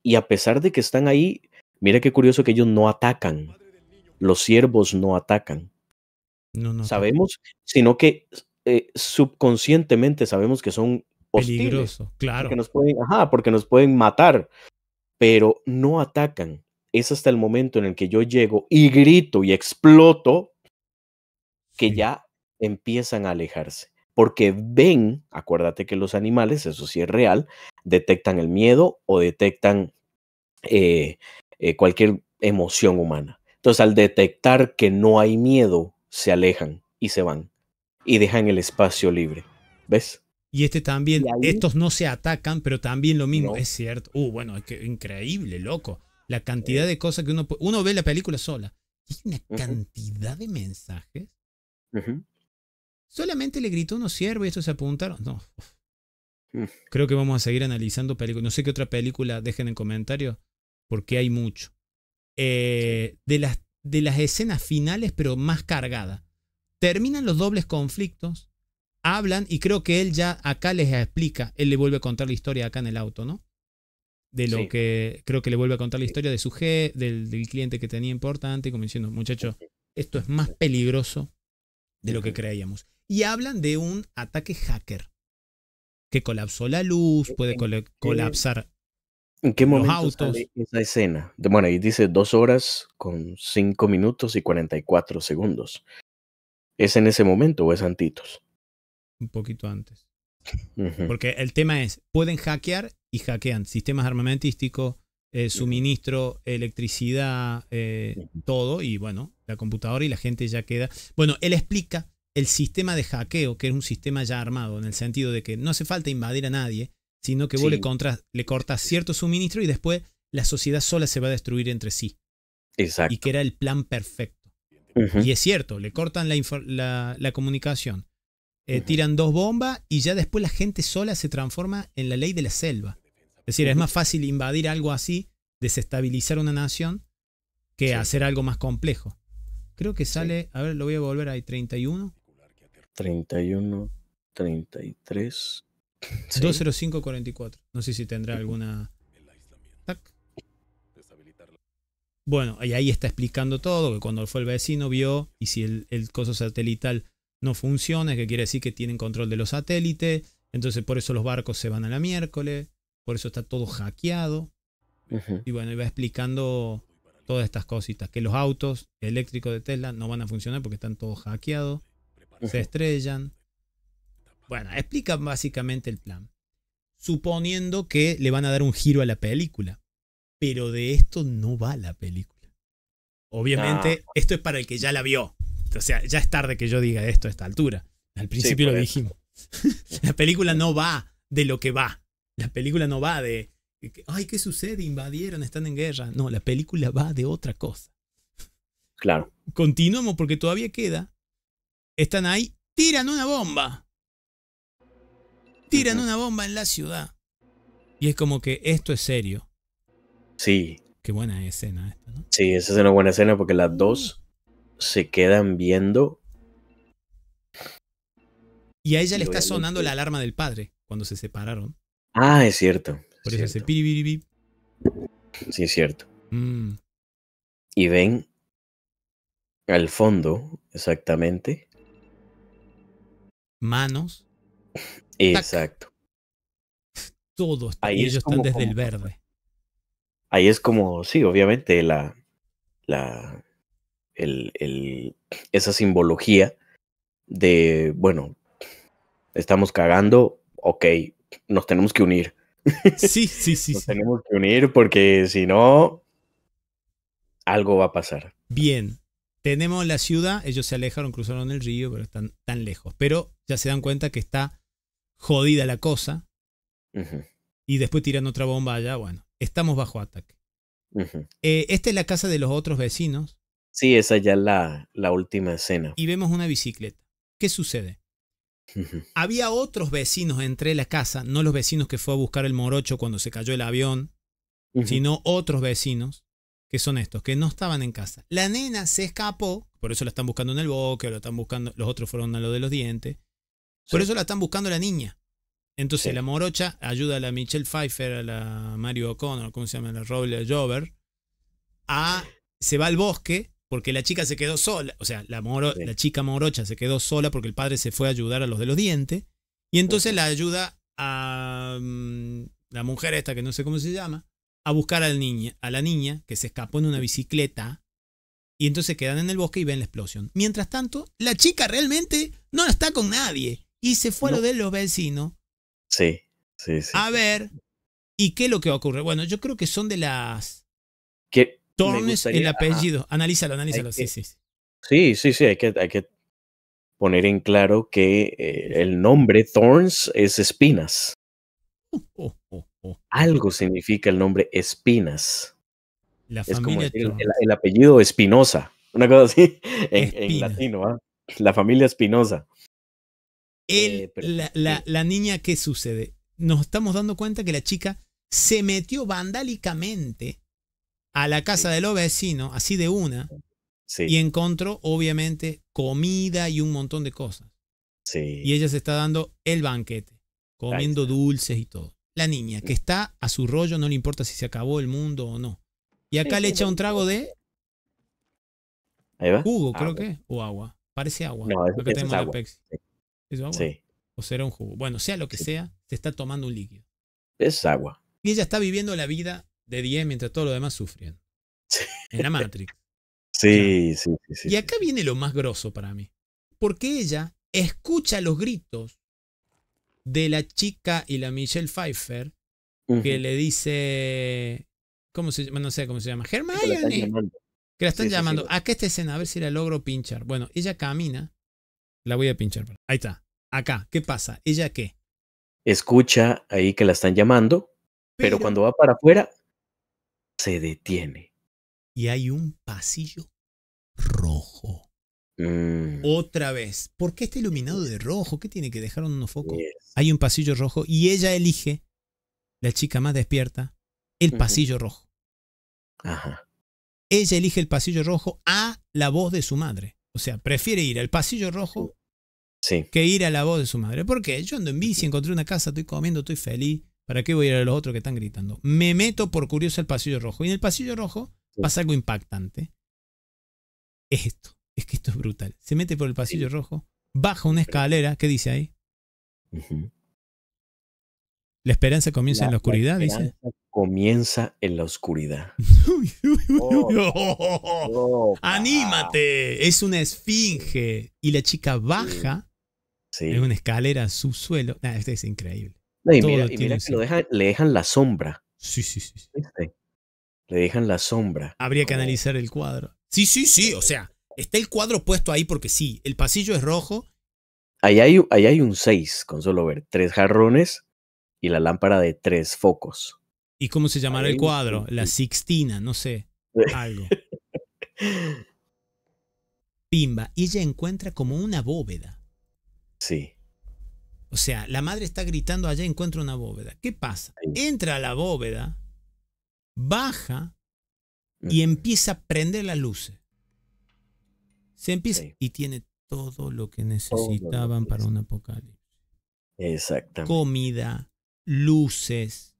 Y a pesar de que están ahí, mira qué curioso que ellos no atacan los siervos no atacan. No, no, sabemos, sino que eh, subconscientemente sabemos que son hostiles. claro. Porque nos, pueden, ajá, porque nos pueden matar, pero no atacan. Es hasta el momento en el que yo llego y grito y exploto que ya empiezan a alejarse. Porque ven, acuérdate que los animales, eso sí es real, detectan el miedo o detectan eh, eh, cualquier emoción humana. Entonces, al detectar que no hay miedo, se alejan y se van y dejan el espacio libre. ¿Ves? Y este también, estos no se atacan, pero también lo mismo, es cierto. Uh, bueno, es que, increíble, loco. La cantidad de cosas que uno uno ve la película sola. Y una cantidad de mensajes. Solamente le gritó uno siervo y estos se apuntaron. No. Mm. Creo que vamos a seguir analizando películas. No sé qué otra película dejen en comentarios, porque hay mucho. Eh, de, las, de las escenas finales, pero más cargada. Terminan los dobles conflictos, hablan y creo que él ya acá les explica, él le vuelve a contar la historia acá en el auto, ¿no? De lo que creo que le vuelve a contar la historia de su G, del, cliente que tenía importante, como diciendo, muchachos, esto es más peligroso de lo que creíamos. Y hablan de un ataque hacker que colapsó la luz, puede colapsar ¿En qué momento esa escena? Bueno, ahí dice dos horas con cinco minutos y 44 segundos. ¿Es en ese momento o es antitos? Un poquito antes. Porque el tema es, pueden hackear y hackean sistemas armamentísticos, eh, suministro, electricidad, eh, todo, y bueno, la computadora y la gente ya queda. Bueno, él explica el sistema de hackeo, que es un sistema ya armado, en el sentido de que no hace falta invadir a nadie, sino que vos le, contras, le cortas cierto suministro y después la sociedad sola se va a destruir entre sí. Exacto. Y que era el plan perfecto. Y es cierto, le cortan la, comunicación, eh, tiran dos bombas y ya después la gente sola se transforma en la ley de la selva. Es decir, es más fácil invadir algo así, desestabilizar una nación, que hacer algo más complejo. Creo que sale, a ver, lo voy a volver ahí, 31. 31, 33. 20544. No sé si tendrá alguna. Bueno, y ahí está explicando todo, que cuando fue el vecino vio, y si el, coso satelital no funciona, es que quiere decir que tienen control de los satélites, entonces por eso los barcos se van a la miércoles, por eso está todo hackeado. Y bueno, va explicando todas estas cositas, que los autos eléctricos de Tesla no van a funcionar porque están todos hackeados, se estrellan, bueno, explica básicamente el plan. Suponiendo que le van a dar un giro a la película. Pero de esto no va la película. Obviamente, ah. esto es para el que ya la vio. O sea, ya es tarde que yo diga esto a esta altura. Al principio lo dijimos. la película no va de lo que va. La película no va de, ay, ¿qué sucede? Invadieron, están en guerra. No, la película va de otra cosa. Claro. Continuamos porque todavía queda. Están ahí, tiran una bomba tiran una bomba en la ciudad. Y es como que esto es serio. Sí. Qué buena escena esta, Sí, esa es una buena escena porque las dos se quedan viendo. Y a ella le está sonando la alarma del padre cuando se separaron. Ah, es cierto. Por cierto. Sí, es cierto. Mm. Y ven al fondo, exactamente. Manos Exacto. Todos ahí ellos están desde el verde. Ahí es como, sí, obviamente, la, la, el, esa simbología de, bueno, estamos cagando, ok, nos tenemos que unir. Sí, sí, sí. nos tenemos que unir porque si no, algo va a pasar. Bien, tenemos la ciudad, ellos se alejaron, cruzaron el río, pero están tan lejos. Pero ya se dan cuenta que está jodida la cosa. Y después tiran otra bomba allá. Bueno, estamos bajo ataque. Eh, esta es la casa de los otros vecinos. Sí, esa ya es la, la última escena. Y vemos una bicicleta. ¿Qué sucede? Había otros vecinos entre la casa, no los vecinos que fue a buscar el morocho cuando se cayó el avión, sino otros vecinos, que son estos, que no estaban en casa. La nena se escapó, por eso la están buscando en el bosque, la están buscando, los otros fueron a lo de los dientes, por eso la están buscando la niña. Entonces la morocha ayuda a la Michelle Pfeiffer, a la Mario O'Connor, ¿cómo se llama? La Roble Jover, a. Se va al bosque porque la chica se quedó sola. O sea, la, moro, la chica morocha se quedó sola porque el padre se fue a ayudar a los de los dientes. Y entonces la ayuda a mm, la mujer esta, que no sé cómo se llama, a buscar al niña, a la niña que se escapó en una bicicleta. Y entonces quedan en el bosque y ven la explosión. Mientras tanto, la chica realmente no está con nadie y se fue lo de los vecinos. Sí, sí, sí. A ver, ¿y qué es lo que va a ocurrir? Bueno, yo creo que son de las... Que Tornes el apellido. Analízalo, analízalo, sí, sí, sí. hay que, hay que poner en claro que eh, el nombre Thorns es espinas. Algo significa el nombre Espinas. La es como el, apellido Espinosa, una cosa así en, en latino, ¿ah? la familia Espinosa. Eh, la, la, niña, ¿qué sucede? Nos estamos dando cuenta que la chica se metió vandálicamente a la casa del de los vecinos, así de una, y encontró, obviamente, comida y un montón de cosas. Y ella se está dando el banquete, comiendo dulces y todo. La niña, que está a su rollo, no le importa si se acabó el mundo o no. Y acá le echa un trago de Jugo, ah, creo que. O agua. Parece agua. No, Sí. O será un jugo. Bueno, sea lo que sea, se está tomando un líquido. Es agua. Y ella está viviendo la vida de diez mientras todos los demás sufren. En la Matrix. Sí, sí, sí, Y acá viene lo más grosso para mí. Porque ella escucha los gritos de la chica y la Michelle Pfeiffer que le dice. ¿Cómo se No sé cómo se llama. Germán Que la están llamando. Acá esta escena, a ver si la logro pinchar. Bueno, ella camina la voy a pinchar. Ahí está. Acá. ¿Qué pasa? ¿Ella qué? Escucha ahí que la están llamando, pero, cuando va para afuera, se detiene. Y hay un pasillo rojo. Mm. Otra vez. ¿Por qué está iluminado de rojo? ¿Qué tiene que dejar unos focos? Hay un pasillo rojo y ella elige, la chica más despierta, el pasillo rojo. Ajá. Ella elige el pasillo rojo a la voz de su madre. O sea, prefiere ir al pasillo rojo sí. que ir a la voz de su madre. ¿Por qué? Yo ando en bici, encontré una casa, estoy comiendo, estoy feliz. ¿Para qué voy a ir a los otros que están gritando? Me meto por curioso al pasillo rojo. Y en el pasillo rojo pasa algo impactante. esto. Es que esto es brutal. Se mete por el pasillo rojo, baja una escalera. ¿Qué dice ahí? La esperanza comienza en la oscuridad, la dice. Comienza en la oscuridad. Oh. ¡Anímate! Es una esfinge. Y la chica baja sí. en una escalera a su suelo. este es increíble. y mira, le dejan la sombra. Sí, sí, sí, Le dejan la sombra. Habría que analizar el cuadro. Sí, sí, sí. O sea, está el cuadro puesto ahí porque sí. El pasillo es rojo. Ahí hay, ahí hay un 6, con solo ver. Tres jarrones y la lámpara de tres focos. ¿Y cómo se llamará el cuadro? La Sixtina, no sé, algo. Pimba, ella encuentra como una bóveda. Sí. O sea, la madre está gritando allá, encuentra una bóveda. ¿Qué pasa? Entra a la bóveda, baja y empieza a prender la luz. Se empieza y tiene todo lo que necesitaban para un apocalipsis. Exactamente. Comida, luces,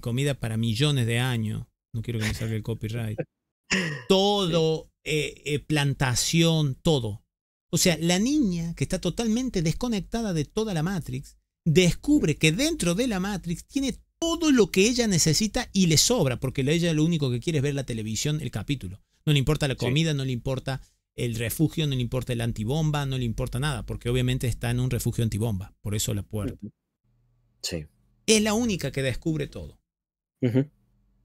comida para millones de años. No quiero que me salga el copyright. Todo, eh, eh, plantación, todo. O sea, la niña que está totalmente desconectada de toda la Matrix, descubre que dentro de la Matrix tiene todo lo que ella necesita y le sobra, porque ella lo único que quiere es ver la televisión, el capítulo. No le importa la comida, no le importa el refugio, no le importa el antibomba, no le importa nada, porque obviamente está en un refugio antibomba, por eso la puerta. Es la única que descubre todo.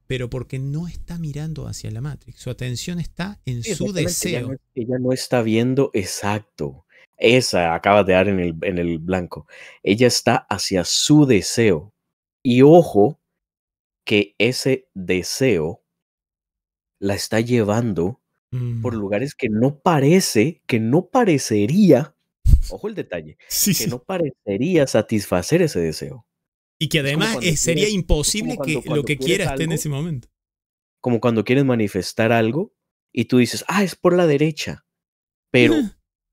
Pero porque no está mirando hacia la Matrix. Su atención está en su deseo. Ella no, está viendo exacto. Esa acaba de dar en el, en el blanco. Ella está hacia su deseo. Y ojo que ese deseo la está llevando por mm. lugares que no parece, que no parecería, ojo el detalle, que no parecería satisfacer ese deseo. Y que además sería imposible que lo que quieras esté en ese momento. Como cuando quieres manifestar algo y tú dices, ah, es por la derecha. Pero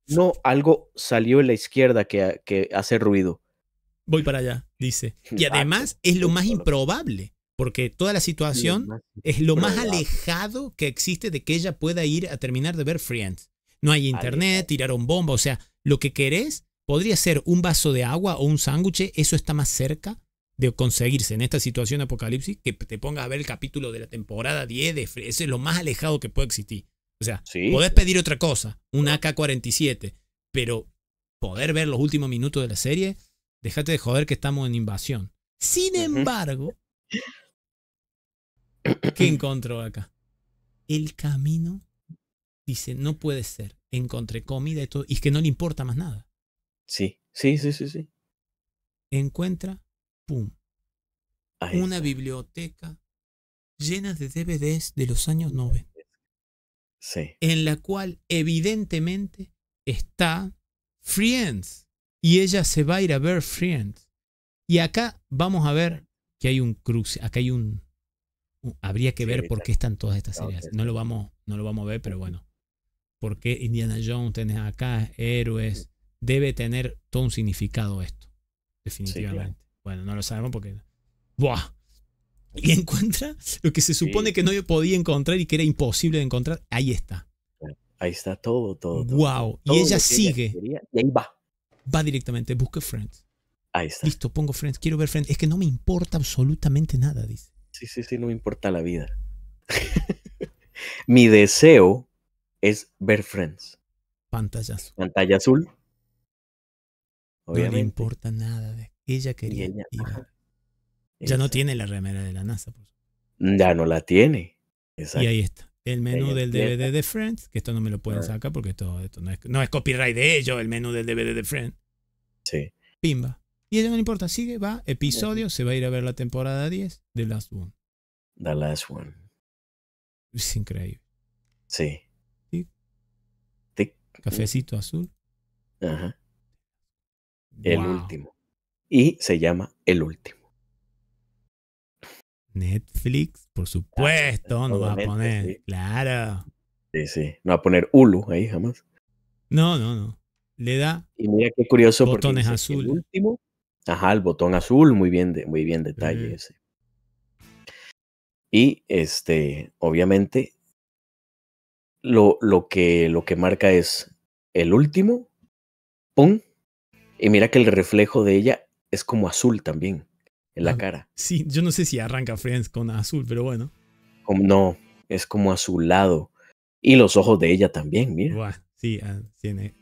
no, algo salió en la izquierda que, que hace ruido. Voy para allá, dice. Y además es lo más improbable, porque toda la situación es lo más alejado que existe de que ella pueda ir a terminar de ver Friends. No hay internet, tiraron bomba, o sea, lo que querés podría ser un vaso de agua o un sándwich, eso está más cerca de conseguirse en esta situación apocalipsis que te pongas a ver el capítulo de la temporada 10 de ese es lo más alejado que puede existir. O sea, sí. podés pedir otra cosa, un AK-47, pero poder ver los últimos minutos de la serie, déjate de joder que estamos en invasión. Sin embargo, ¿qué encontró acá? El camino dice, no puede ser. Encontré comida y todo, y es que no le importa más nada. Sí, sí, sí, sí, sí. Encuentra una biblioteca llena de DVDs de los años 90. En la cual evidentemente está Friends. Y ella se va a ir a ver Friends. Y acá vamos a ver que hay un cruce, acá hay un... habría que ver por qué están todas estas series. No lo vamos, no lo vamos a ver, pero bueno. Porque Indiana Jones tenés acá, héroes. Debe tener todo un significado esto, definitivamente. Bueno, no lo sabemos porque... ¡Buah! Y encuentra lo que se supone que no podía encontrar y que era imposible de encontrar. Ahí está. Ahí está todo, todo. wow. y ella sigue. y ahí va. Va directamente, busca Friends. Ahí está. Listo, pongo Friends, quiero ver Friends. Es que no me importa absolutamente nada, dice. Sí, sí, sí, no me importa la vida. Mi deseo es ver Friends. Pantalla azul. Pantalla azul. No me importa nada de ella quería. Ya no tiene la remera de la NASA. Pues. Ya no la tiene. Exacto. Y ahí está. El menú del DVD de Friends, que esto no me lo pueden sacar porque esto, esto no, es, copyright de ellos, el menú del DVD de Friends. Sí. Pimba. Y ella no le importa, sigue, va, episodio, se va a ir a ver la temporada 10 de Last One. The Last One. Es increíble. Sí. ¿Sí? Cafecito azul. Ajá. El último y se llama El Último. Netflix, por supuesto, no va a poner, claro. Sí, sí, no va a poner Hulu ahí jamás. No, no, no. Le da. Y mira qué curioso botones azul. El último. Ajá, el botón azul, muy bien, muy bien detalle ese. Y este, obviamente, lo, lo, que, lo que marca es el último, ¡pum! Y mira que el reflejo de ella es como azul también en la ah, cara. Sí, yo no sé si arranca Friends con azul, pero bueno. no, es como azulado. Y los ojos de ella también, mira. sí, ah, tiene.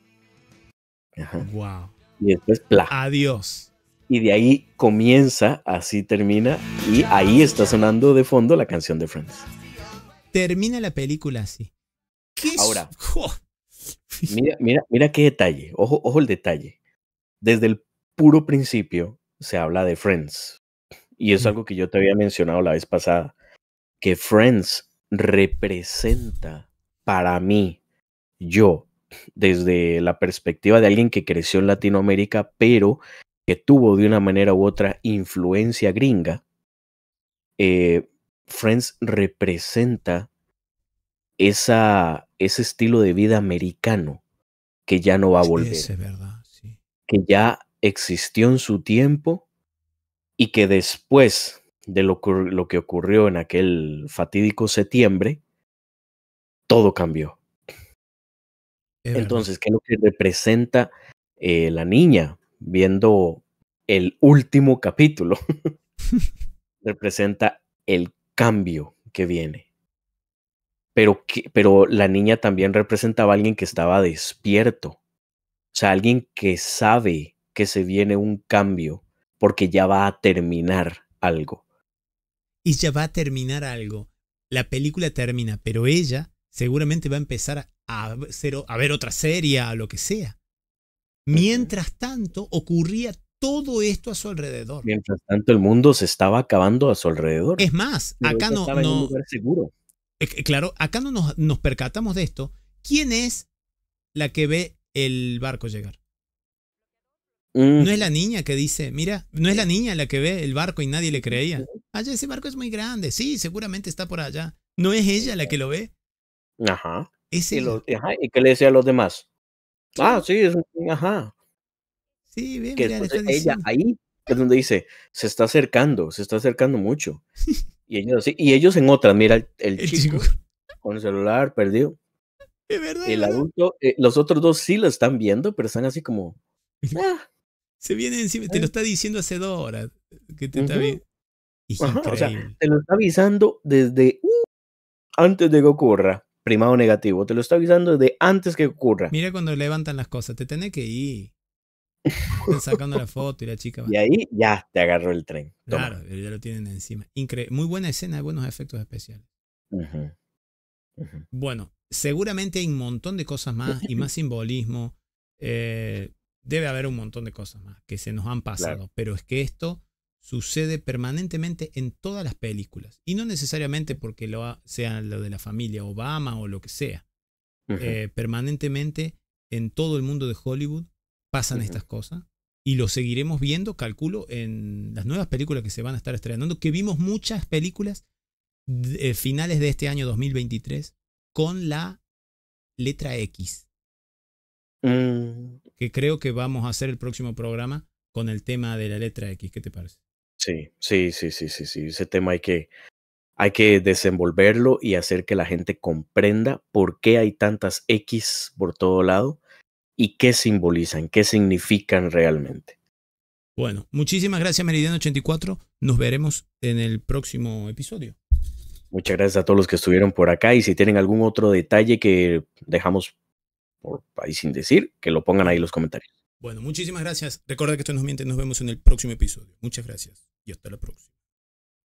Wow. Y después, pla. Adiós. Y de ahí comienza, así termina, y ahí está sonando de fondo la canción de Friends. Termina la película así. Ahora, mira, mira, mira qué detalle, ojo, ojo el detalle. Desde el puro principio se habla de Friends. Y es algo que yo te había mencionado la vez pasada, que Friends representa para mí, yo, desde la perspectiva de alguien que creció en Latinoamérica, pero que tuvo de una manera u otra influencia gringa, eh, Friends representa esa, ese estilo de vida americano que ya no va a volver. Que ya existió en su tiempo y que después de lo, que ocurrió en aquel fatídico septiembre, todo cambió. Entonces, ¿qué es lo que representa eh, la niña viendo el último capítulo? representa el cambio que viene. Pero, pero la niña también representaba a alguien que estaba despierto. O sea, alguien que sabe que se viene un cambio, porque ya va a terminar algo. Y ya va a terminar algo. La película termina, pero ella seguramente va a empezar a, a ver otra serie, a lo que sea. Mientras tanto, ocurría todo esto a su alrededor. Mientras tanto, el mundo se estaba acabando a su alrededor. Es más, acá no, eh, eh, Claro, acá no nos percatamos de esto. ¿Quién es la que ve el barco llegar? Mm. No es la niña que dice, mira, no es la niña la que ve el barco y nadie le creía. Ay, ese barco es muy grande, sí, seguramente está por allá. No es ella la que lo ve. Ajá. y, qué le decía a los demás? Ah, sí, es, ajá. Sí, bien, ella ahí es donde dice, se está acercando, se está acercando mucho. y ellos y ellos en otra, mira, el, chico, con el celular perdido. Es verdad. El adulto, eh, los otros dos sí lo están viendo, pero están así como, ah, se viene encima, te lo está diciendo hace dos horas. Que te está o sea, te lo está avisando desde antes de que ocurra. Primado negativo, te lo está avisando desde antes que ocurra. Mira cuando levantan las cosas, te tenés que ir. sacando la foto y la chica va. Y ahí ya te agarró el tren. Claro, ya lo tienen encima. Muy buena escena, buenos efectos especiales. Bueno, seguramente hay un montón de cosas más y más simbolismo. Eh, Debe haber un montón de cosas más que se nos han pasado, pero es que esto sucede permanentemente en todas las películas. Y no necesariamente porque lo sea lo de la familia Obama o lo que sea. Eh, permanentemente en todo el mundo de Hollywood pasan estas cosas. Y lo seguiremos viendo, calculo, en las nuevas películas que se van a estar estrenando, que vimos muchas películas eh, finales de este año 2023 con la letra X. Mm, que creo que vamos a hacer el próximo programa con el tema de la letra X. ¿Qué te parece? Sí, sí, sí, sí, sí, sí. Ese tema hay que, hay que desenvolverlo y hacer que la gente comprenda por qué hay tantas X por todo lado y qué simbolizan, qué significan realmente. Bueno, muchísimas gracias Meridiano84. Nos veremos en el próximo episodio. Muchas gracias a todos los que estuvieron por acá y si tienen algún otro detalle que dejamos por ahí sin decir, que lo pongan ahí en los comentarios. Bueno, muchísimas gracias. Recuerda que esto nos miente. Nos vemos en el próximo episodio. Muchas gracias y hasta la próxima.